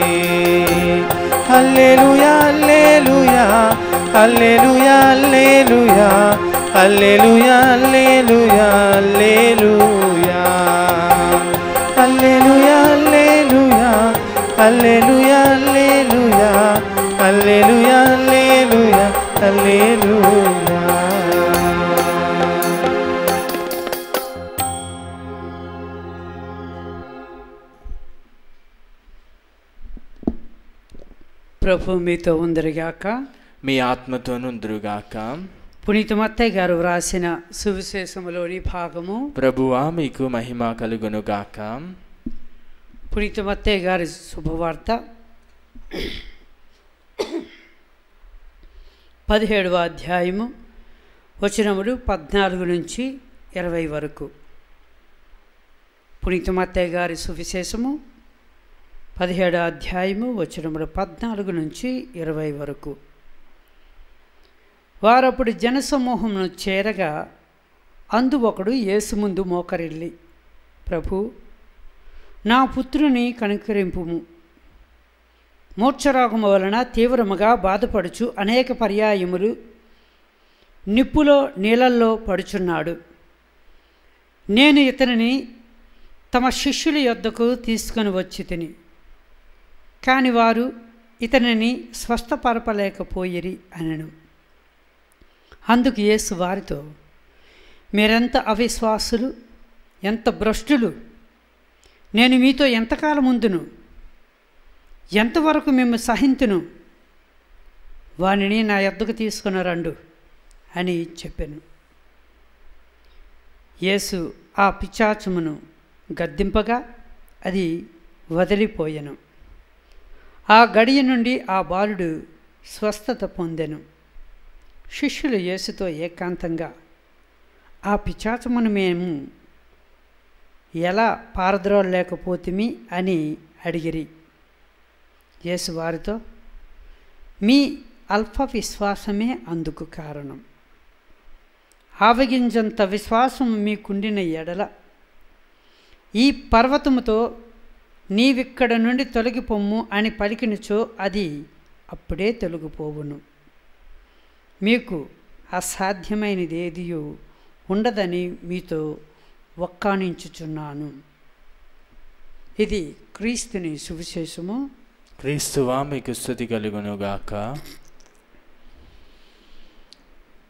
alleluia alleluia alleluia alleluia alleluia alleluia alleluia alleluia alleluia alleluia alleluia alleluia alleluia alleluia ప్రభుత్వం మీతో ఉందరుగాక మీ ఆత్మతోనుందురుగాక పునీత మత్తయ్య గారు వ్రాసిన సువిశేషములోని భాగము ప్రభువా మీకు మహిమ కలుగునుగాక పునీత మత్తయ్య గారి శుభవార్త పదిహేడవ అధ్యాయము వచనములు పద్నాలుగు నుంచి ఇరవై వరకు పునీత మత్తయ్య గారి సువిశేషము పదిహేడు అధ్యాయము వచనములు పద్నాలుగు నుంచి ఇరవై వరకు వారప్పుడు జనసమూహమును చేరగా అందు ఒకడు యేసు ముందు మోకరిల్లి ప్రభు నా పుత్రుని కనుకరింపుము మూర్ఛరోగము వలన తీవ్రముగా బాధపడుచు అనేక పర్యాయములు నిప్పులో నీళ్ళల్లో పడుచున్నాడు నేను ఇతనిని తమ శిష్యుల యొద్దకు తీసుకుని వచ్చి తిని కాని వారు ఇతనిని స్వస్థపరపలేకపోయిరి అనను అందుకు యేసు వారితో మీరెంత అవిశ్వాసులు ఎంత భ్రష్టులు నేను మీతో ఎంతకాలం ముందును ఎంతవరకు మేము సహింతును వాణిని నా ఎద్దకు తీసుకుని రండు అని చెప్పాను యేసు ఆ పిచాచమును గద్దింపగా అది వదిలిపోయాను ఆ గడియ నుండి ఆ బాలుడు స్వస్థత పొందెను శిష్యులు యేసుతో ఏకాంతంగా ఆ పిచాచమును మేము ఎలా పారద్రోలేకపోతుమి అని అడిగిరి యేసు వారితో మీ అల్ప విశ్వాసమే అందుకు కారణం ఆవగించంత విశ్వాసం మీకుండిన ఎడల ఈ పర్వతముతో నీవిక్కడ నుండి తొలగిపోమ్ము అని పలికినచో అది అప్పుడే తొలగిపోవును మీకు అసాధ్యమైనదేదియో ఉండదని మీతో ఒక్కానించుచున్నాను ఇది క్రీస్తుని సువిశేషము క్రీస్తువా మీకు స్థుతి కలుగునుగాక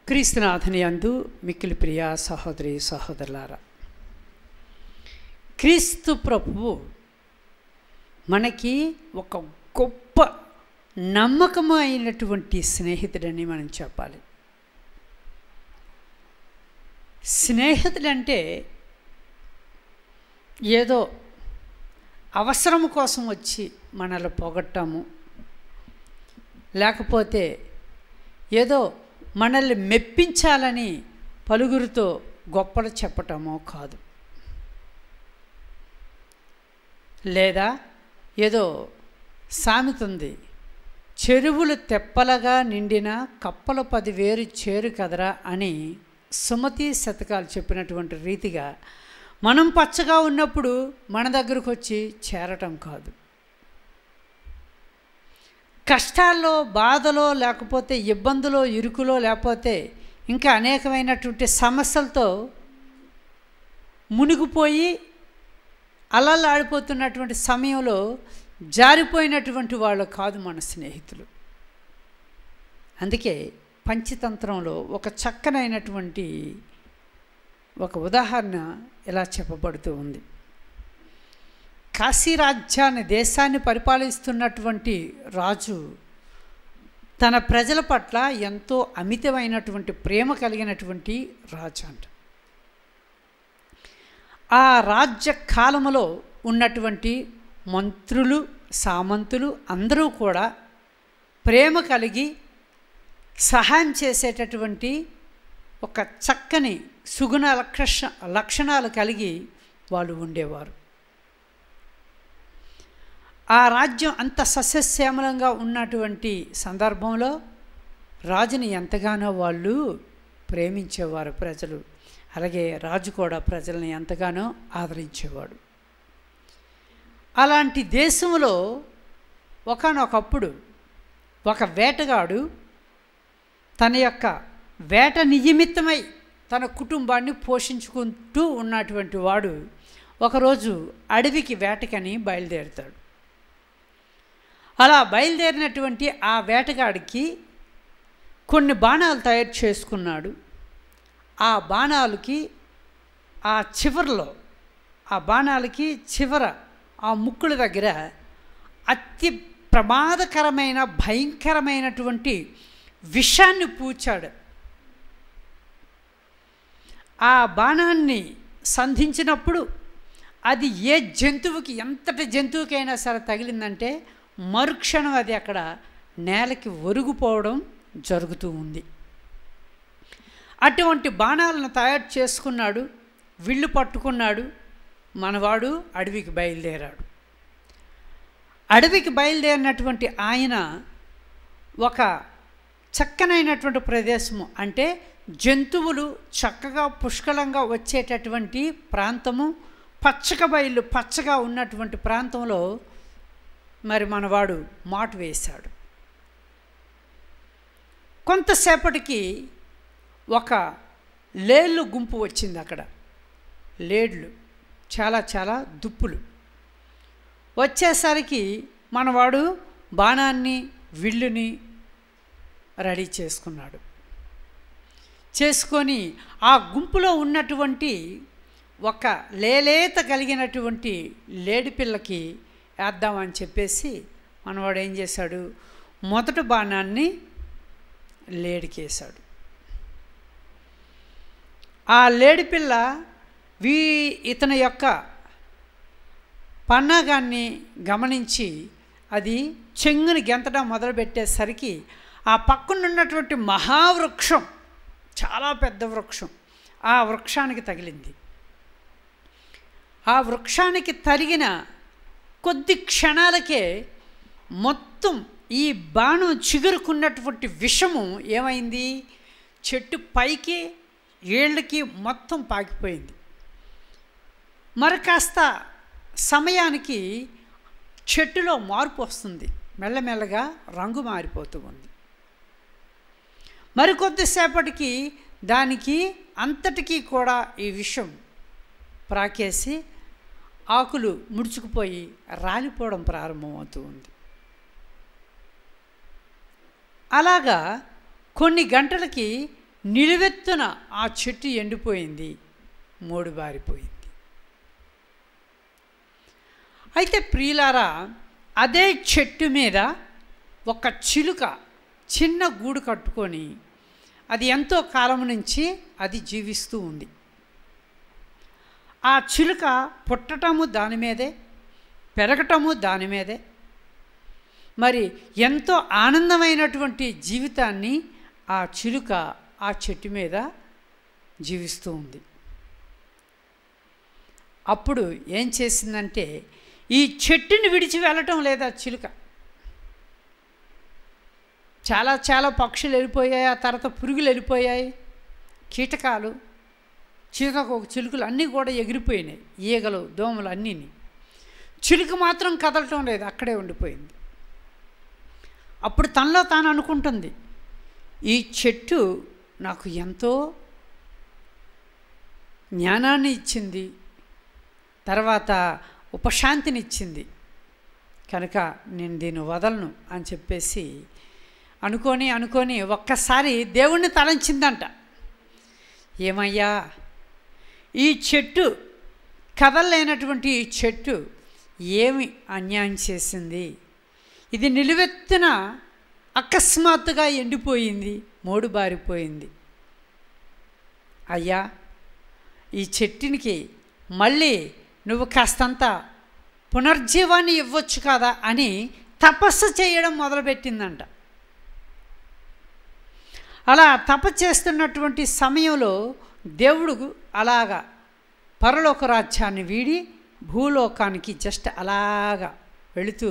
క్రీస్తునాథని అందు మిక్కిలి ప్రియా సహోదరి సహోదరులారా క్రీస్తు ప్రభువు మనకి ఒక గొప్ప నమ్మకమైనటువంటి స్నేహితుడని మనం చెప్పాలి స్నేహితుడంటే ఏదో అవసరం కోసం వచ్చి మనల్ని పొగట్టాము లేకపోతే ఏదో మనల్ని మెప్పించాలని పలుగురితో గొప్పలు చెప్పటమో కాదు లేదా ఏదో సామెత ఉంది చెరువులు తెప్పలగా నిండిన కప్పల పదివేరు చేరు కదరా అని సుమతి శతకాలు చెప్పినటువంటి రీతిగా మనం పచ్చగా ఉన్నప్పుడు మన దగ్గరకు వచ్చి చేరటం కాదు కష్టాల్లో బాధలో లేకపోతే ఇబ్బందులో ఇరుకులో లేకపోతే ఇంకా అనేకమైనటువంటి సమస్యలతో మునిగిపోయి అలలు ఆడిపోతున్నటువంటి సమయంలో జారిపోయినటువంటి వాళ్ళు కాదు మన స్నేహితులు అందుకే పంచతంత్రంలో ఒక చక్కనైనటువంటి ఒక ఉదాహరణ ఇలా చెప్పబడుతూ ఉంది కాశీ రాజ్యాన్ని దేశాన్ని పరిపాలిస్తున్నటువంటి రాజు తన ప్రజల పట్ల ఎంతో అమితమైనటువంటి ప్రేమ కలిగినటువంటి రాజు అంట ఆ రాజ్య కాలములో ఉన్నటువంటి మంత్రులు సామంతులు అందరూ కూడా ప్రేమ కలిగి సహాయం చేసేటటువంటి ఒక చక్కని సుగుణ లక్ష లక్షణాలు కలిగి వాళ్ళు ఉండేవారు ఆ రాజ్యం అంత సస్యశ్యామలంగా ఉన్నటువంటి సందర్భంలో రాజుని ఎంతగానో వాళ్ళు ప్రేమించేవారు ప్రజలు అలాగే రాజు కూడా ప్రజల్ని ఎంతగానో ఆదరించేవాడు అలాంటి దేశంలో ఒకనొకప్పుడు ఒక వేటగాడు తన యొక్క వేట నియమిత్తమై తన కుటుంబాన్ని పోషించుకుంటూ ఉన్నటువంటి వాడు ఒకరోజు అడవికి వేటకని బయలుదేరుతాడు అలా బయలుదేరినటువంటి ఆ వేటగాడికి కొన్ని బాణాలు తయారు చేసుకున్నాడు ఆ బాణాలకి ఆ చివరిలో ఆ బాణాలకి చివర ఆ ముక్కుల దగ్గర అతి ప్రమాదకరమైన భయంకరమైనటువంటి విషాన్ని పూచాడు ఆ బాణాన్ని సంధించినప్పుడు అది ఏ జంతువుకి ఎంతటి జంతువుకైనా సరే తగిలిందంటే మరుక్షణం అది అక్కడ నేలకి ఒరుగుపోవడం జరుగుతూ ఉంది అటువంటి బాణాలను తయారు చేసుకున్నాడు విల్లు పట్టుకున్నాడు మనవాడు అడవికి బయలుదేరాడు అడవికి బయలుదేరినటువంటి ఆయన ఒక చక్కనైనటువంటి ప్రదేశము అంటే జంతువులు చక్కగా పుష్కలంగా వచ్చేటటువంటి ప్రాంతము పచ్చక బయలు పచ్చగా ఉన్నటువంటి ప్రాంతంలో మరి మనవాడు మాటు వేశాడు కొంతసేపటికి ఒక లేళ్ళు గుంపు వచ్చింది అక్కడ లేడ్లు చాలా చాలా దుప్పులు వచ్చేసరికి మనవాడు బాణాన్ని విల్లుని రెడీ చేసుకున్నాడు చేసుకొని ఆ గుంపులో ఉన్నటువంటి ఒక లేలేత కలిగినటువంటి లేడి పిల్లకి వేద్దామని చెప్పేసి మనవాడు ఏం చేశాడు మొదటి బాణాన్ని లేడికేశాడు ఆ లేడిపిల్ల వీ ఇతని యొక్క పన్నాగాన్ని గమనించి అది చెంగుని గెంతడం మొదలుపెట్టేసరికి ఆ పక్కనున్నటువంటి మహావృక్షం చాలా పెద్ద వృక్షం ఆ వృక్షానికి తగిలింది ఆ వృక్షానికి తరిగిన కొద్ది క్షణాలకే మొత్తం ఈ బాణం చిగురుకున్నటువంటి విషము ఏమైంది చెట్టు పైకి ఏళ్ళకి మొత్తం పాకిపోయింది మరి కాస్త సమయానికి చెట్టులో మార్పు వస్తుంది మెల్లమెల్లగా రంగు మారిపోతూ ఉంది మరికొద్దిసేపటికి దానికి అంతటికీ కూడా ఈ విషం ప్రాకేసి ఆకులు ముడుచుకుపోయి రాలిపోవడం ప్రారంభమవుతూ ఉంది అలాగా కొన్ని గంటలకి నిలువెత్తున ఆ చెట్టు ఎండిపోయింది మూడు బారిపోయింది అయితే ప్రియులారా అదే చెట్టు మీద ఒక చిలుక చిన్న గూడు కట్టుకొని అది ఎంతో కాలం నుంచి అది జీవిస్తూ ఉంది ఆ చిలుక పుట్టటము దాని మీదే పెరగటము దాని మీదే మరి ఎంతో ఆనందమైనటువంటి జీవితాన్ని ఆ చిలుక ఆ చెట్టు మీద జీవిస్తూ ఉంది అప్పుడు ఏం చేసిందంటే ఈ చెట్టుని విడిచి వెళ్ళటం లేదా చిలుక చాలా చాలా పక్షులు వెళ్ళిపోయాయి ఆ తర్వాత పురుగులు వెళ్ళిపోయాయి కీటకాలు ఒక చిలుకలు అన్నీ కూడా ఎగిరిపోయినాయి ఈగలు దోమలు అన్నీ చిలుక మాత్రం కదలటం లేదు అక్కడే ఉండిపోయింది అప్పుడు తనలో తాను అనుకుంటుంది ఈ చెట్టు నాకు ఎంతో జ్ఞానాన్ని ఇచ్చింది తర్వాత ఉపశాంతినిచ్చింది కనుక నేను దీన్ని వదలను అని చెప్పేసి అనుకొని అనుకొని ఒక్కసారి దేవుణ్ణి తలంచిందంట ఏమయ్యా ఈ చెట్టు కదలలేనటువంటి ఈ చెట్టు ఏమి అన్యాయం చేసింది ఇది నిలువెత్తిన అకస్మాత్తుగా ఎండిపోయింది మూడుబారిపోయింది అయ్యా ఈ చెట్టునికి మళ్ళీ నువ్వు కాస్తంత పునర్జీవాన్ని ఇవ్వచ్చు కదా అని తపస్సు చేయడం మొదలుపెట్టిందంట అలా తప చేస్తున్నటువంటి సమయంలో దేవుడు అలాగా పరలోక రాజ్యాన్ని వీడి భూలోకానికి జస్ట్ అలాగా వెళుతూ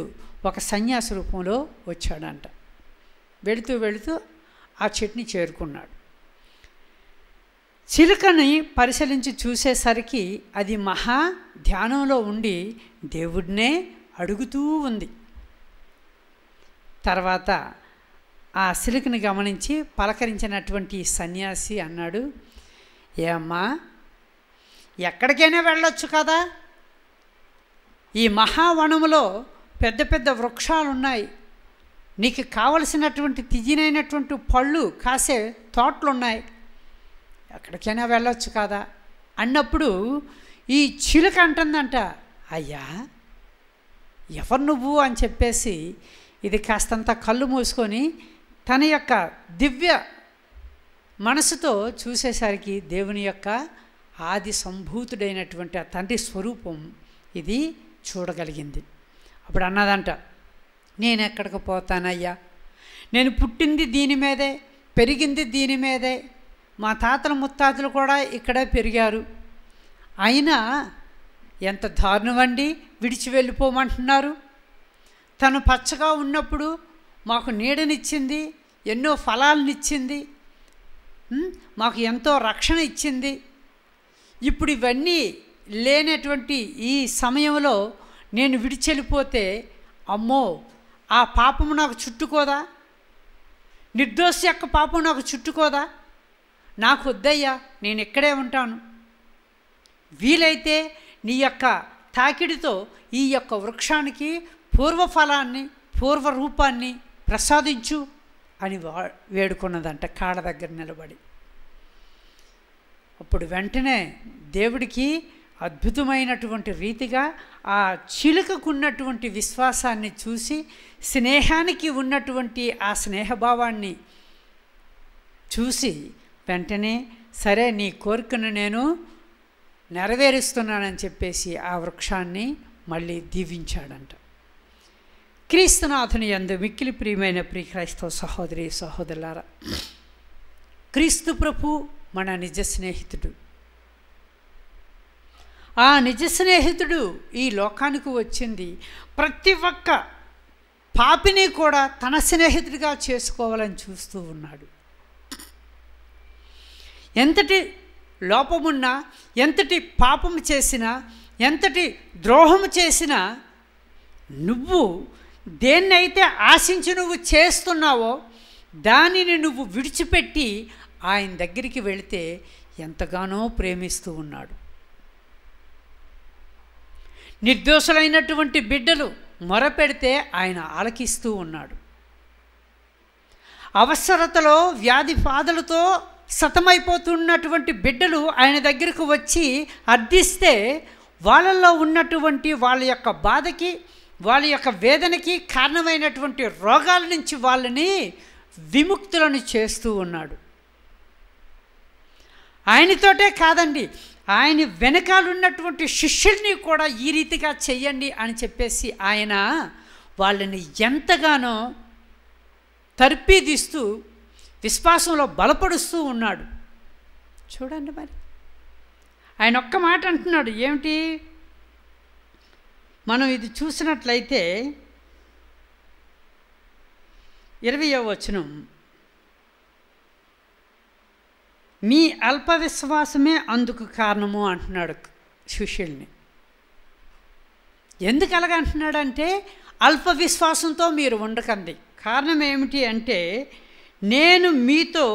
ఒక సన్యాస రూపంలో వచ్చాడంట వెళుతూ వెళుతూ ఆ చెట్టుని చేరుకున్నాడు చిలుకని పరిశీలించి చూసేసరికి అది మహా ధ్యానంలో ఉండి దేవుడినే అడుగుతూ ఉంది తర్వాత ఆ సిలుకని గమనించి పలకరించినటువంటి సన్యాసి అన్నాడు ఏమ్మా ఎక్కడికైనా వెళ్ళొచ్చు కదా ఈ మహావనంలో పెద్ద పెద్ద వృక్షాలు ఉన్నాయి నీకు కావలసినటువంటి తిజినైనటువంటి పళ్ళు కాసే తోటలు ఉన్నాయి ఎక్కడికైనా వెళ్ళొచ్చు కదా అన్నప్పుడు ఈ చిలుక అంటుందంట అయ్యా ఎవరు నువ్వు అని చెప్పేసి ఇది కాస్తంత కళ్ళు మూసుకొని తన యొక్క దివ్య మనసుతో చూసేసరికి దేవుని యొక్క ఆది సంభూతుడైనటువంటి ఆ తండ్రి స్వరూపం ఇది చూడగలిగింది అప్పుడు అన్నదంట నేను ఎక్కడికి పోతానయ్యా నేను పుట్టింది దీని మీదే పెరిగింది దీని మీదే మా తాతల ముత్తాతలు కూడా ఇక్కడే పెరిగారు అయినా ఎంత దారుణమండి విడిచి వెళ్ళిపోమంటున్నారు తను పచ్చగా ఉన్నప్పుడు మాకు నీడనిచ్చింది ఎన్నో ఫలాలనిచ్చింది మాకు ఎంతో రక్షణ ఇచ్చింది ఇప్పుడు ఇవన్నీ లేనటువంటి ఈ సమయంలో నేను విడిచెళ్ళిపోతే అమ్మో ఆ పాపము నాకు చుట్టుకోదా నిర్దోషి యొక్క పాపం నాకు చుట్టుకోదా నాకు వద్దయ్యా నేను ఇక్కడే ఉంటాను వీలైతే నీ యొక్క తాకిడితో ఈ యొక్క వృక్షానికి పూర్వఫలాన్ని పూర్వరూపాన్ని ప్రసాదించు అని వా వేడుకున్నదంట కాడ దగ్గర నిలబడి అప్పుడు వెంటనే దేవుడికి అద్భుతమైనటువంటి రీతిగా ఆ చిలుకకున్నటువంటి విశ్వాసాన్ని చూసి స్నేహానికి ఉన్నటువంటి ఆ స్నేహభావాన్ని చూసి వెంటనే సరే నీ కోరికను నేను నెరవేరుస్తున్నానని చెప్పేసి ఆ వృక్షాన్ని మళ్ళీ దీవించాడంట క్రీస్తునాథుని ఎందు మిక్కిలి ప్రియమైన ప్రీ క్రైస్తవ సహోదరి సహోదరులారా క్రీస్తు ప్రభు మన నిజ స్నేహితుడు ఆ నిజ స్నేహితుడు ఈ లోకానికి వచ్చింది ప్రతి ఒక్క పాపిని కూడా తన స్నేహితుడిగా చేసుకోవాలని చూస్తూ ఉన్నాడు ఎంతటి లోపమున్నా ఎంతటి పాపము చేసినా ఎంతటి ద్రోహము చేసినా నువ్వు దేన్నైతే ఆశించి నువ్వు చేస్తున్నావో దానిని నువ్వు విడిచిపెట్టి ఆయన దగ్గరికి వెళితే ఎంతగానో ప్రేమిస్తూ ఉన్నాడు నిర్దోషులైనటువంటి బిడ్డలు మొరపెడితే ఆయన ఆలకిస్తూ ఉన్నాడు అవసరతలో వ్యాధి బాధలతో సతమైపోతున్నటువంటి బిడ్డలు ఆయన దగ్గరకు వచ్చి అర్థిస్తే వాళ్ళల్లో ఉన్నటువంటి వాళ్ళ యొక్క బాధకి వాళ్ళ యొక్క వేదనకి కారణమైనటువంటి రోగాల నుంచి వాళ్ళని విముక్తులను చేస్తూ ఉన్నాడు ఆయనతోటే కాదండి ఆయన వెనకాలన్నటువంటి శిష్యుల్ని కూడా ఈ రీతిగా చెయ్యండి అని చెప్పేసి ఆయన వాళ్ళని ఎంతగానో తర్పీదిస్తూ విశ్వాసంలో బలపడుస్తూ ఉన్నాడు చూడండి మరి ఆయన ఒక్క మాట అంటున్నాడు ఏమిటి మనం ఇది చూసినట్లయితే ఇరవై వచనం మీ అల్ప విశ్వాసమే అందుకు కారణము అంటున్నాడు శిష్యుల్ని ఎందుకు అంటే అల్ప విశ్వాసంతో మీరు ఉండకండి కారణం ఏమిటి అంటే నేను మీతో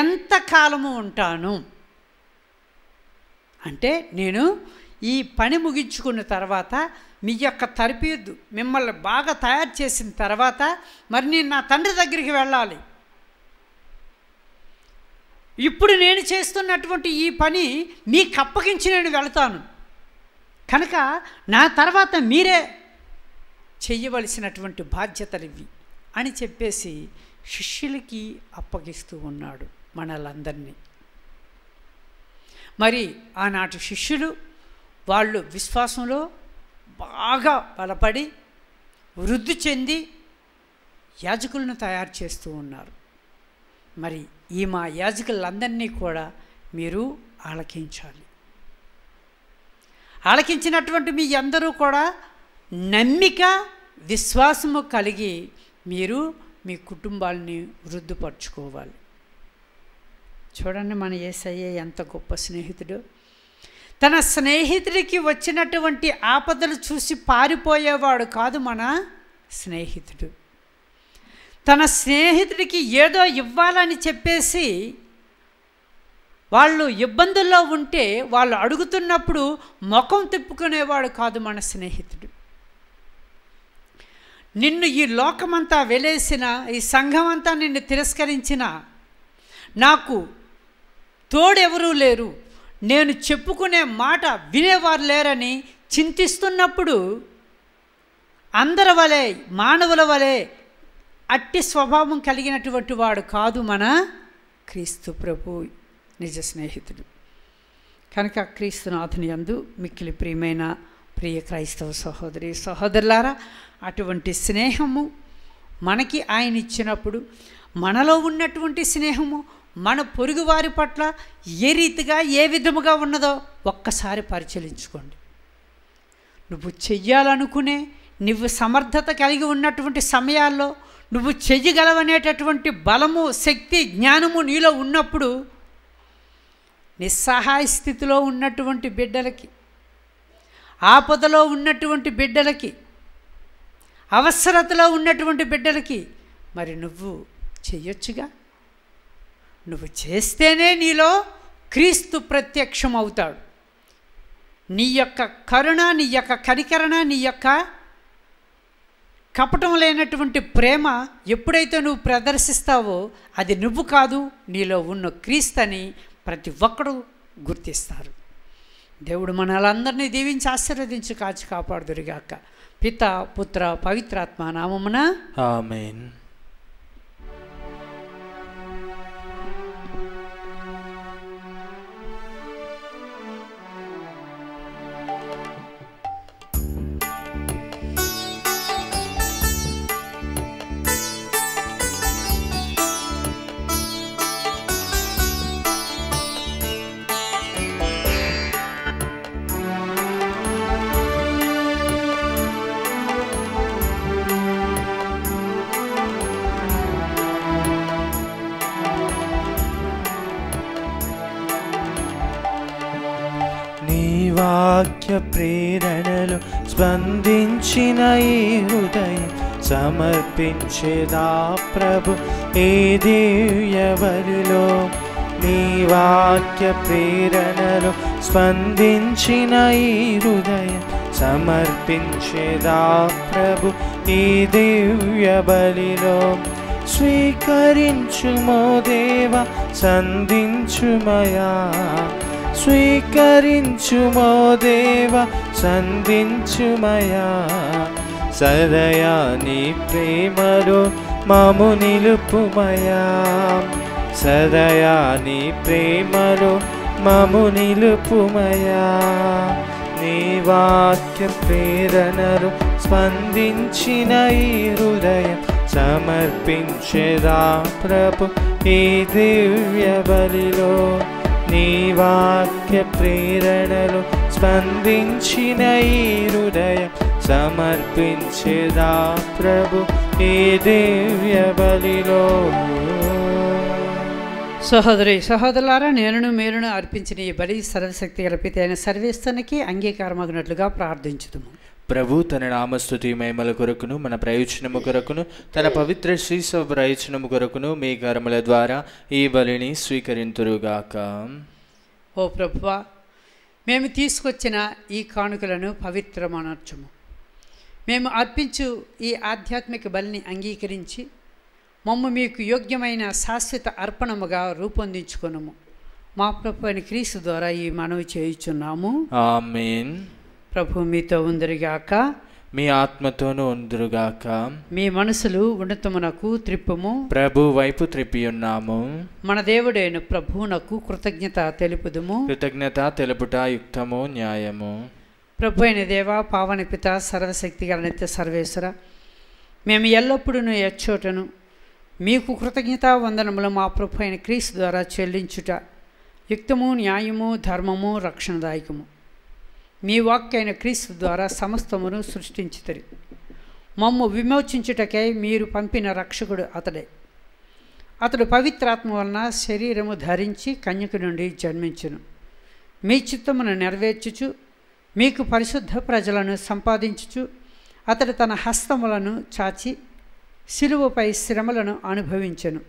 ఎంత కాలము ఉంటాను అంటే నేను ఈ పని ముగించుకున్న తర్వాత మీ యొక్క తరిపి మిమ్మల్ని బాగా తయారు చేసిన తర్వాత మరి నేను నా తండ్రి దగ్గరికి వెళ్ళాలి ఇప్పుడు నేను చేస్తున్నటువంటి ఈ పని నీకు అప్పగించి నేను వెళతాను కనుక నా తర్వాత మీరే చెయ్యవలసినటువంటి బాధ్యతలు ఇవి అని చెప్పేసి శిష్యులకి అప్పగిస్తూ ఉన్నాడు మనలందరినీ మరి ఆనాటి శిష్యులు వాళ్ళు విశ్వాసంలో బాగా బలపడి వృద్ధి చెంది యాజకులను తయారు చేస్తూ ఉన్నారు మరి ఈ మా యాజకులందరినీ కూడా మీరు ఆలకించాలి ఆలకించినటువంటి మీ అందరూ కూడా నమ్మిక విశ్వాసము కలిగి మీరు మీ కుటుంబాలని వృద్ధిపరచుకోవాలి చూడండి మన ఏసయ్య ఎంత గొప్ప స్నేహితుడు తన స్నేహితుడికి వచ్చినటువంటి ఆపదలు చూసి పారిపోయేవాడు కాదు మన స్నేహితుడు తన స్నేహితుడికి ఏదో ఇవ్వాలని చెప్పేసి వాళ్ళు ఇబ్బందుల్లో ఉంటే వాళ్ళు అడుగుతున్నప్పుడు ముఖం తిప్పుకునేవాడు కాదు మన స్నేహితుడు నిన్ను ఈ లోకమంతా వెలేసిన ఈ సంఘం అంతా నిన్ను తిరస్కరించిన నాకు తోడెవరూ లేరు నేను చెప్పుకునే మాట వినేవారు లేరని చింతిస్తున్నప్పుడు అందరి వలె మానవుల వలె అట్టి స్వభావం కలిగినటువంటి వాడు కాదు మన క్రీస్తు ప్రభు నిజ స్నేహితుడు కనుక క్రీస్తునాథుని అందు మిక్కిలి ప్రియమైన ప్రియ క్రైస్తవ సహోదరి సహోదరులారా అటువంటి స్నేహము మనకి ఆయన ఇచ్చినప్పుడు మనలో ఉన్నటువంటి స్నేహము మన పొరుగువారి పట్ల ఏ రీతిగా ఏ విధముగా ఉన్నదో ఒక్కసారి పరిశీలించుకోండి నువ్వు చెయ్యాలనుకునే నువ్వు సమర్థత కలిగి ఉన్నటువంటి సమయాల్లో నువ్వు చెయ్యగలవనేటటువంటి బలము శక్తి జ్ఞానము నీలో ఉన్నప్పుడు నిస్సహాయ స్థితిలో ఉన్నటువంటి బిడ్డలకి ఆపదలో ఉన్నటువంటి బిడ్డలకి అవసరతలో ఉన్నటువంటి బిడ్డలకి మరి నువ్వు చేయొచ్చుగా నువ్వు చేస్తేనే నీలో క్రీస్తు ప్రత్యక్షం అవుతాడు నీ యొక్క కరుణ నీ యొక్క కరికరణ నీ యొక్క కపటం లేనటువంటి ప్రేమ ఎప్పుడైతే నువ్వు ప్రదర్శిస్తావో అది నువ్వు కాదు నీలో ఉన్న క్రీస్తని ప్రతి ఒక్కరూ గుర్తిస్తారు దేవుడు మనలందరినీ దీవించి ఆశీర్వదించి కాచి కాపాడుదురుగాక పిత పుత్ర పవిత్రాత్మ నామమున ఆమెన్ వాక్య ప్రేరణలు స్పందించిన ఈ హృదయం సమర్పించేదా ప్రభు ఏ దివ్యవరిలో నీ వాక్య ప్రేరణలు స్పందించిన ఈ హృదయం సమర్పించేదా ప్రభు ఈ దివ్య బలిలో స్వీకరించుమో దేవ సంధించుమయా స్వీకరించుమో దేవ సంధించుమయా సరయా నీ ప్రేమలో మాము నిలుపుమయా సరయా నీ ప్రేమలో మాము నిలుపుమయా నీ వాక్య ప్రేరణలు స్పందించిన ఈ హృదయం సమర్పించేదా ప్రభు ఈ దివ్య బలిలో నీ వాక్య ప్రేరణలు స్పందించిన ఈ హృదయం సమర్పించేదా ప్రభు నీ దివ్య బలిలో సహోదరి సహోదరులారా నేను మీరును అర్పించిన ఈ బలి సర్వశక్తి కల్పితే ఆయన సర్వేస్తనికి అంగీకారమగినట్లుగా ప్రార్థించుతున్నాను ప్రభు తన నామస్థుతి మహిమల కొరకును మన ప్రయోజనము కొరకును తన పవిత్ర శ్రీస ప్రయోజనము కొరకును మీ కర్మల ద్వారా ఈ బలిని స్వీకరింతురుగాక ఓ ప్రభువా మేము తీసుకొచ్చిన ఈ కానుకలను పవిత్రమనర్చము మేము అర్పించు ఈ ఆధ్యాత్మిక బలిని అంగీకరించి మమ్మ మీకు యోగ్యమైన శాశ్వత అర్పణముగా రూపొందించుకునము మా ప్రభు అని క్రీస్తు ద్వారా ఈ మనవి చేయుచున్నాము మీన్ ప్రభు మీతో ఉందరుగాక మీ ఆత్మతోనూ ఉందరుగాక మీ మనసులు ఉన్నతమునకు త్రిప్పము ప్రభు వైపు త్రిప్పి ఉన్నాము మన దేవుడైన ప్రభువునకు కృతజ్ఞత తెలుపుదుము కృతజ్ఞత తెలుపుట యుక్తము న్యాయము ప్రభు అయిన దేవ పావన పిత సర్వశక్తి గల నిత్య సర్వేశ్వర మేము ఎల్లప్పుడూ ఎచ్చోటను మీకు కృతజ్ఞత వందనములు మా ప్రభు అయిన క్రీస్తు ద్వారా చెల్లించుట యుక్తము న్యాయము ధర్మము రక్షణదాయకము మీ వాక్యైన క్రీస్తు ద్వారా సమస్తమును సృష్టించుతరి మమ్ము విమోచించుటకై మీరు పంపిన రక్షకుడు అతడే అతడు పవిత్రాత్మ వలన శరీరము ధరించి కన్యకు నుండి జన్మించును మీ చిత్తమును నెరవేర్చుచు మీకు పరిశుద్ధ ప్రజలను సంపాదించుచు అతడు తన హస్తములను చాచి శిలువపై శ్రమలను అనుభవించెను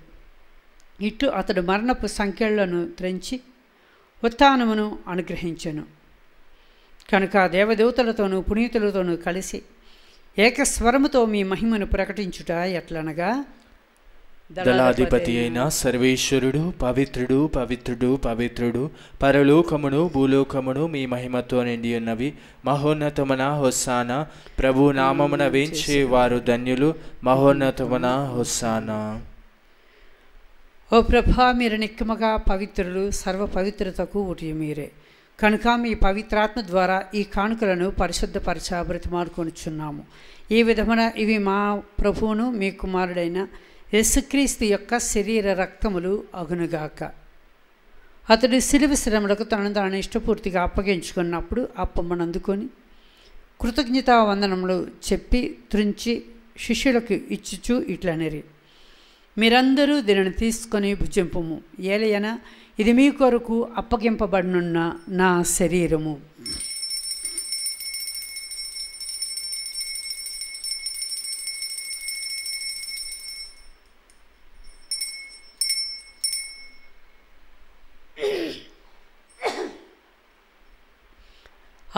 ఇటు అతడు మరణపు సంఖ్యలను త్రంచి ఉత్థానమును అనుగ్రహించెను కనుక దేవదేవతలతోనూ పునీతులతోనూ కలిసి ఏకస్వరముతో మీ మహిమను ప్రకటించుట ఎట్లనగా దళాధిపతి అయిన సర్వేశ్వరుడు పవిత్రుడు పవిత్రుడు పవిత్రుడు పరలోకమును భూలోకమును మీ మహిమతో నిండి ఉన్నవి మహోన్నతమున హొస్సాన ప్రభు నామమున వేంచే వారు ధన్యులు మహోన్నతమున హొస్సాన ఓ ప్రభా మీరు నిక్కమగా పవిత్రులు సర్వ పవిత్రతకు ఒకటి మీరే కనుక మీ పవిత్రాత్మ ద్వారా ఈ కానుకలను పరిశుద్ధపరచ బ్రతిమాడుకొనుచున్నాము ఈ విధమున ఇవి మా ప్రభువును మీ కుమారుడైన యస్సుక్రీస్తు యొక్క శరీర రక్తములు అగునుగాక అతడు సిలివి శ్రమలకు తనను తాను ఇష్టపూర్తిగా అప్పగించుకున్నప్పుడు అప్పమ్మను అందుకొని కృతజ్ఞతా వందనములు చెప్పి త్రుంచి శిష్యులకు ఇచ్చుచూ ఇట్లనేరి మీరందరూ దీనిని తీసుకొని భుజింపము ఏలయన ఇది మీ కొరకు అప్పగింపబడినున్న నా శరీరము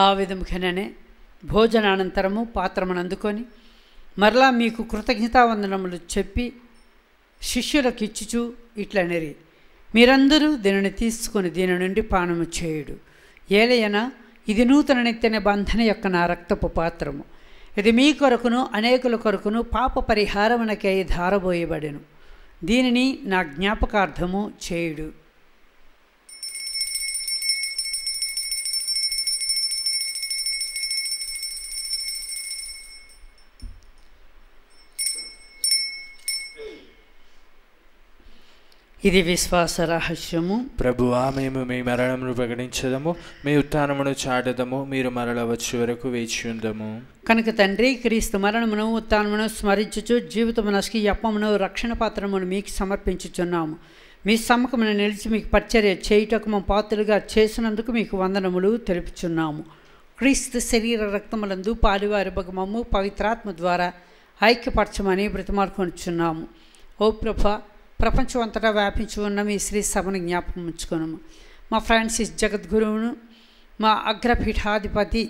ఆ విధముఖననే భోజనానంతరము పాత్రమును అందుకొని మరలా మీకు కృతజ్ఞతావందనములు చెప్పి శిష్యులకు ఇచ్చుచు ఇట్లనరి మీరందరూ దీనిని తీసుకొని దీని నుండి పానము చేయుడు ఏలయన ఇది నూతన నిత్యన బంధన యొక్క నా రక్తపు పాత్రము ఇది మీ కొరకును అనేకుల కొరకును పాప పరిహారమునకై ధారబోయబడెను దీనిని నా జ్ఞాపకార్థము చేయుడు ఇది విశ్వాస రహస్యము ప్రభువా మేము మీ మరణమును ప్రకటించదము మీ ఉత్థానమును చాటదము మీరు మరల వచ్చే వరకు వేచి ఉందము కనుక తండ్రి క్రీస్తు మరణమును ఉత్థానమును స్మరించుచు జీవితమునకి అప్పమును రక్షణ పాత్రమును మీకు సమర్పించుచున్నాము మీ సమ్మకమును నిలిచి మీకు పరిచర్య చేయుటకు మా పాత్రలుగా చేసినందుకు మీకు వందనములు తెలుపుచున్నాము క్రీస్తు శరీర రక్తములందు పాలివారి భగమము పవిత్రాత్మ ద్వారా ఐక్యపరచమని బ్రతిమార్కొనిచున్నాము ఓ ప్రభా ప్రపంచం అంతటా వ్యాపించి ఉన్న మీ శ్రీ సభను జ్ఞాపకం ఉంచుకున్నాము మా ఫ్రాన్సిస్ జగద్గురువును మా అగ్రపీఠాధిపతి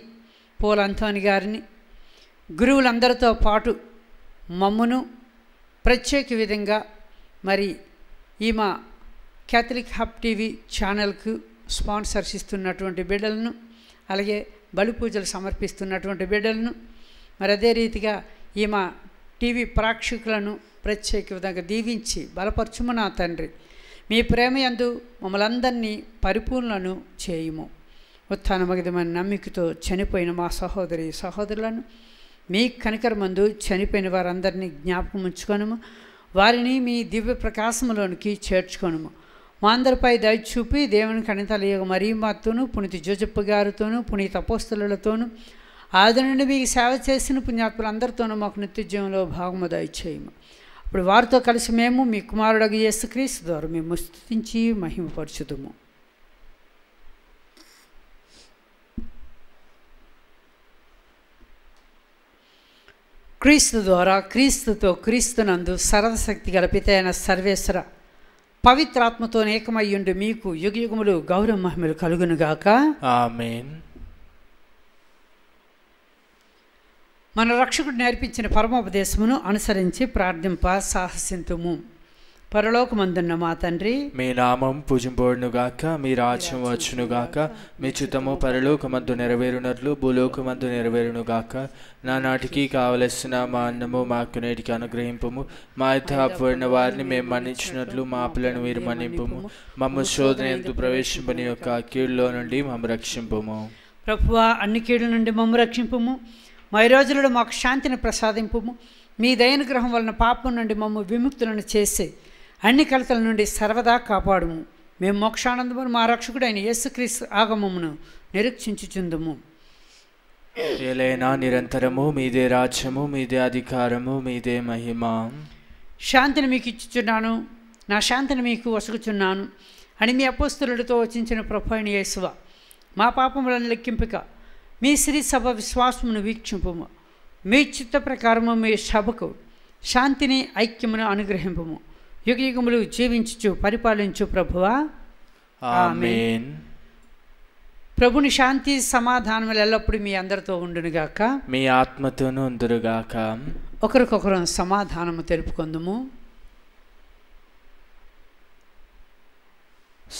పోల్ అంతోని గారిని గురువులందరితో పాటు మమ్మును ప్రత్యేక విధంగా మరి ఈ మా క్యాథలిక్ హబ్ టీవీ ఛానల్కు స్పాన్సర్స్ ఇస్తున్నటువంటి బిడ్డలను అలాగే బలి పూజలు సమర్పిస్తున్నటువంటి బిడ్డలను మరి అదే రీతిగా ఈ మా టీవీ ప్రేక్షకులను ప్రత్యేక విధంగా దీవించి బలపరచుము నా తండ్రి మీ ప్రేమ యందు మమ్మలందరినీ పరిపూర్ణను పరిపూర్ణలను చేయుము ఉత్థానమగిదమైన నమ్మికతో చనిపోయిన మా సహోదరి సహోదరులను మీ కనికరమందు చనిపోయిన వారందరినీ జ్ఞాపకం ఉంచుకొనుము వారిని మీ దివ్య ప్రకాశంలోనికి చేర్చుకొనుము మా అందరిపై దేవుని చూపి దేవుని మరీ మాతోను పునీతి జోజప్ప గారితోనూ పునీత అపోస్తలతోనూ ఆదరణ నుండి మీకు సేవ చేసిన పుణ్యాత్ములందరితోనూ మాకు నిత్యజీవంలో భాగము దయచేయము ఇప్పుడు వారితో కలిసి మేము మీ కుమారుడగు చేస్తూ క్రీస్తు ద్వారా మేము స్థుతించి మహిమపరచుదుము క్రీస్తు ద్వారా క్రీస్తుతో క్రీస్తునందు సరదశక్తి గలపిత అయిన సర్వేశ్వర పవిత్రాత్మతో ఏకమయ్యుండు మీకు యుగములు గౌరవ మహిమలు కలుగునుగాక ఆమెన్ మన రక్షకుడు నేర్పించిన పరమోపదేశమును అనుసరించి ప్రార్థింప సాహసింతుము పరలోకమందున్న మా తండ్రి మీ నామం గాక మీ రాజ్యం వచ్చునుగాక మీ చిత్తము పరలోకమందు నెరవేరునట్లు భూలోకమందు నెరవేరునుగాక నానాటికి కావలసిన మా అన్నము మాకు నేటికి అనుగ్రహింపము మా ఇత వారిని మేము మన్నించినట్లు మా పిల్లను మీరు మన్నింపము మమ్మ శోధన ఎందు ప్రవేశింపని యొక్క కీడులో నుండి మమ్మ రక్షింపము ప్రభువా అన్ని కీడుల నుండి మమ్మ రక్షింపము మా రోజులలో మాకు శాంతిని ప్రసాదింపు మీ దయనుగ్రహం వలన పాపం నుండి మమ్మ విముక్తులను చేసే అన్ని కలతల నుండి సర్వదా కాపాడుము మేము మోక్షానందము మా రక్షకుడు యేసు యేసుక్రీస్తు ఆగమమును నిరీక్షించుచుందుము ఏలైనా నిరంతరము మీదే రాజ్యము మీదే అధికారము మీదే మహిమ శాంతిని మీకు ఇచ్చుచున్నాను నా శాంతిని మీకు వసుకుచున్నాను అని మీ అపోస్తులతో వచ్చించిన ప్రభు అయిన యేసువ మా పాపములను లెక్కింపిక మీ శ్రీ సభ విశ్వాసమును వీక్షింపము మీ చిత్త ప్రకారము మీ సభకు శాంతిని ఐక్యమును అనుగ్రహింపము యుగములు జీవించు పరిపాలించు ప్రభువా ఆమెన్ ప్రభుని శాంతి సమాధానములు ఎల్లప్పుడూ మీ అందరితో ఉండునుగాక మీ ఆత్మతోనూ ఉందరుగాక ఒకరికొకరు సమాధానము తెలుపుకుందుము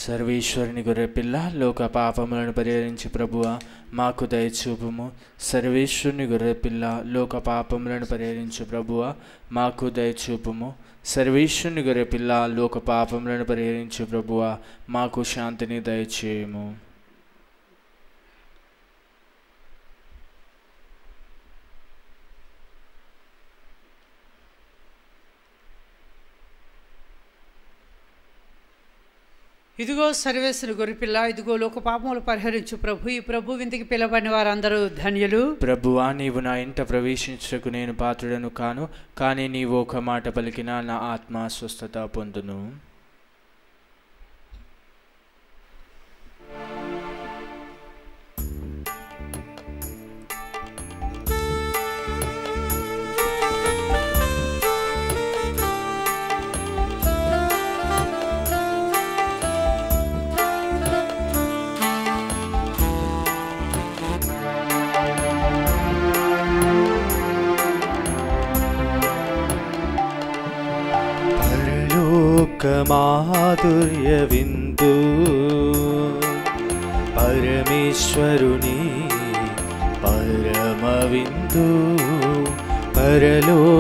సర్వేశ్వరుని పిల్ల లోక పాపములను పరిహరించి ప్రభువ మాకు దయచూపుము సర్వేశ్వరుని పిల్ల లోక పాపములను పరిహరించు ప్రభువ మాకు దయచూపుము సర్వేశ్వరుని పిల్ల లోక పాపములను పరిహరించు ప్రభువ మాకు శాంతిని దయచేయము ఇదిగో సర్వేశ్వర గొరిపిల్ల ఇదిగో లోక పాపములు పరిహరించు ప్రభు ఈ ప్రభు వింతికి పిలవని వారందరూ ధన్యులు ప్రభువా నీవు నా ఇంట ప్రవేశించకు నేను పాత్రుడను కాను కానీ నీవు ఒక మాట పలికినా నా ఆత్మ స్వస్థత పొందును ലോകമാതുര്യവിന്ദു പരമേശ്വരുനി പരമവിന്ദു പരലോകമാതുര്യവിന്ദു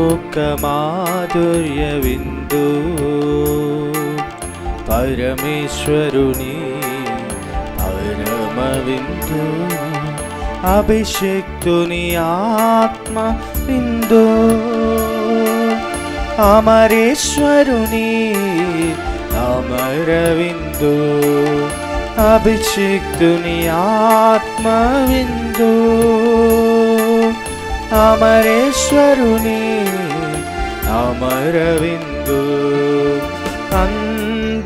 പരമേശ്വരുനി പരമവിന്ദു അഭിഷക്തുനി ആത്മ വിന്ദു అమరేశ్వరుని అమరవిందు అభిషిక్తుని ఆత్మవిందు అమరేశ్వరుని అమరవిందు అందమైన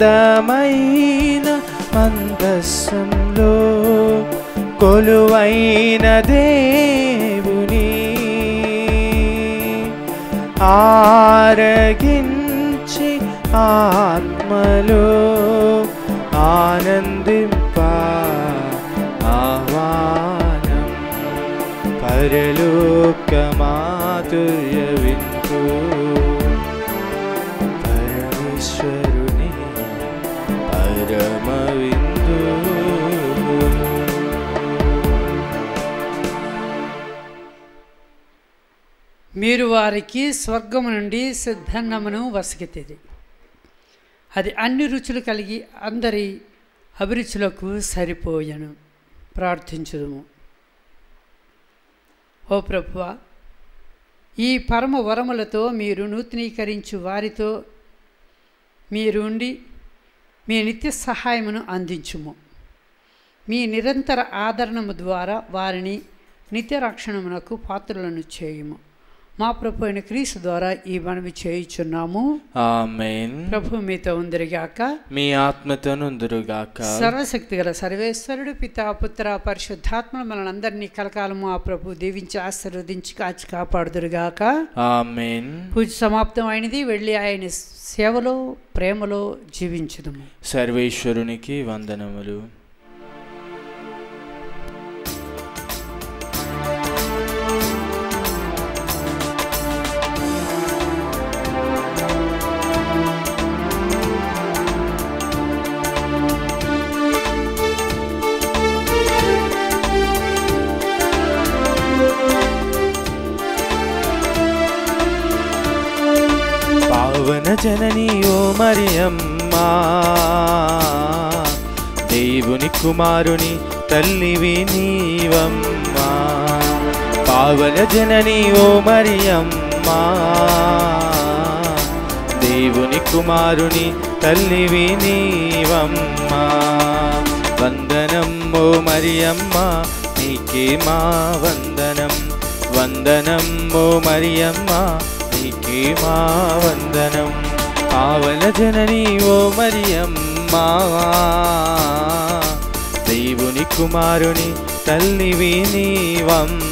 మందస్సంలో కొలువైనదే रगि आत्मलो आनन्दि आह्वानम् परलोकमातुर्य మీరు వారికి స్వర్గము నుండి సిద్ధన్నమును వసగితేది అది అన్ని రుచులు కలిగి అందరి అభిరుచులకు సరిపోయను ప్రార్థించుదుము ఓ ప్రభువ ఈ పరమ వరములతో మీరు నూతనీకరించు వారితో మీరుండి మీ నిత్య సహాయమును అందించుము మీ నిరంతర ఆదరణము ద్వారా వారిని నిత్య రక్షణమునకు పాత్రలను చేయుము మా ప్రభు అయిన క్రీస్తు ద్వారా ఈ మనవి చేయుచున్నాము ఆమేన్ ప్రభు మీతో ఉందిరిగాక మీ ఆత్మతో ఉందిరుగాక సర్వశక్తి గల సర్వేశ్వరుడు పిత పుత్ర పరిశుద్ధాత్మ మనల్ని కలకాలము ఆ ప్రభు దీవించి ఆశీర్వదించి కాచి కాపాడుదురుగాక ఆమెన్ పూజ సమాప్తం అయినది వెళ్ళి ఆయన సేవలో ప్రేమలో జీవించదు సర్వేశ్వరునికి వందనములు మరియమ్మ దేవుని కుమారుని తల్లివి నీవమ్మ పావన జనని ఓ మరియమ్మ దేవుని కుమారుని తల్లివి నీవమ్మ వందనం ఓ మరియమ్మ నీకే మా వందనం వందనం ఓ మరియమ్మ నీకే మా వందనం ఆవల జనని ఓ మరియమ్మా దేవుని కుమారుని తల్లివి నీవమ్మ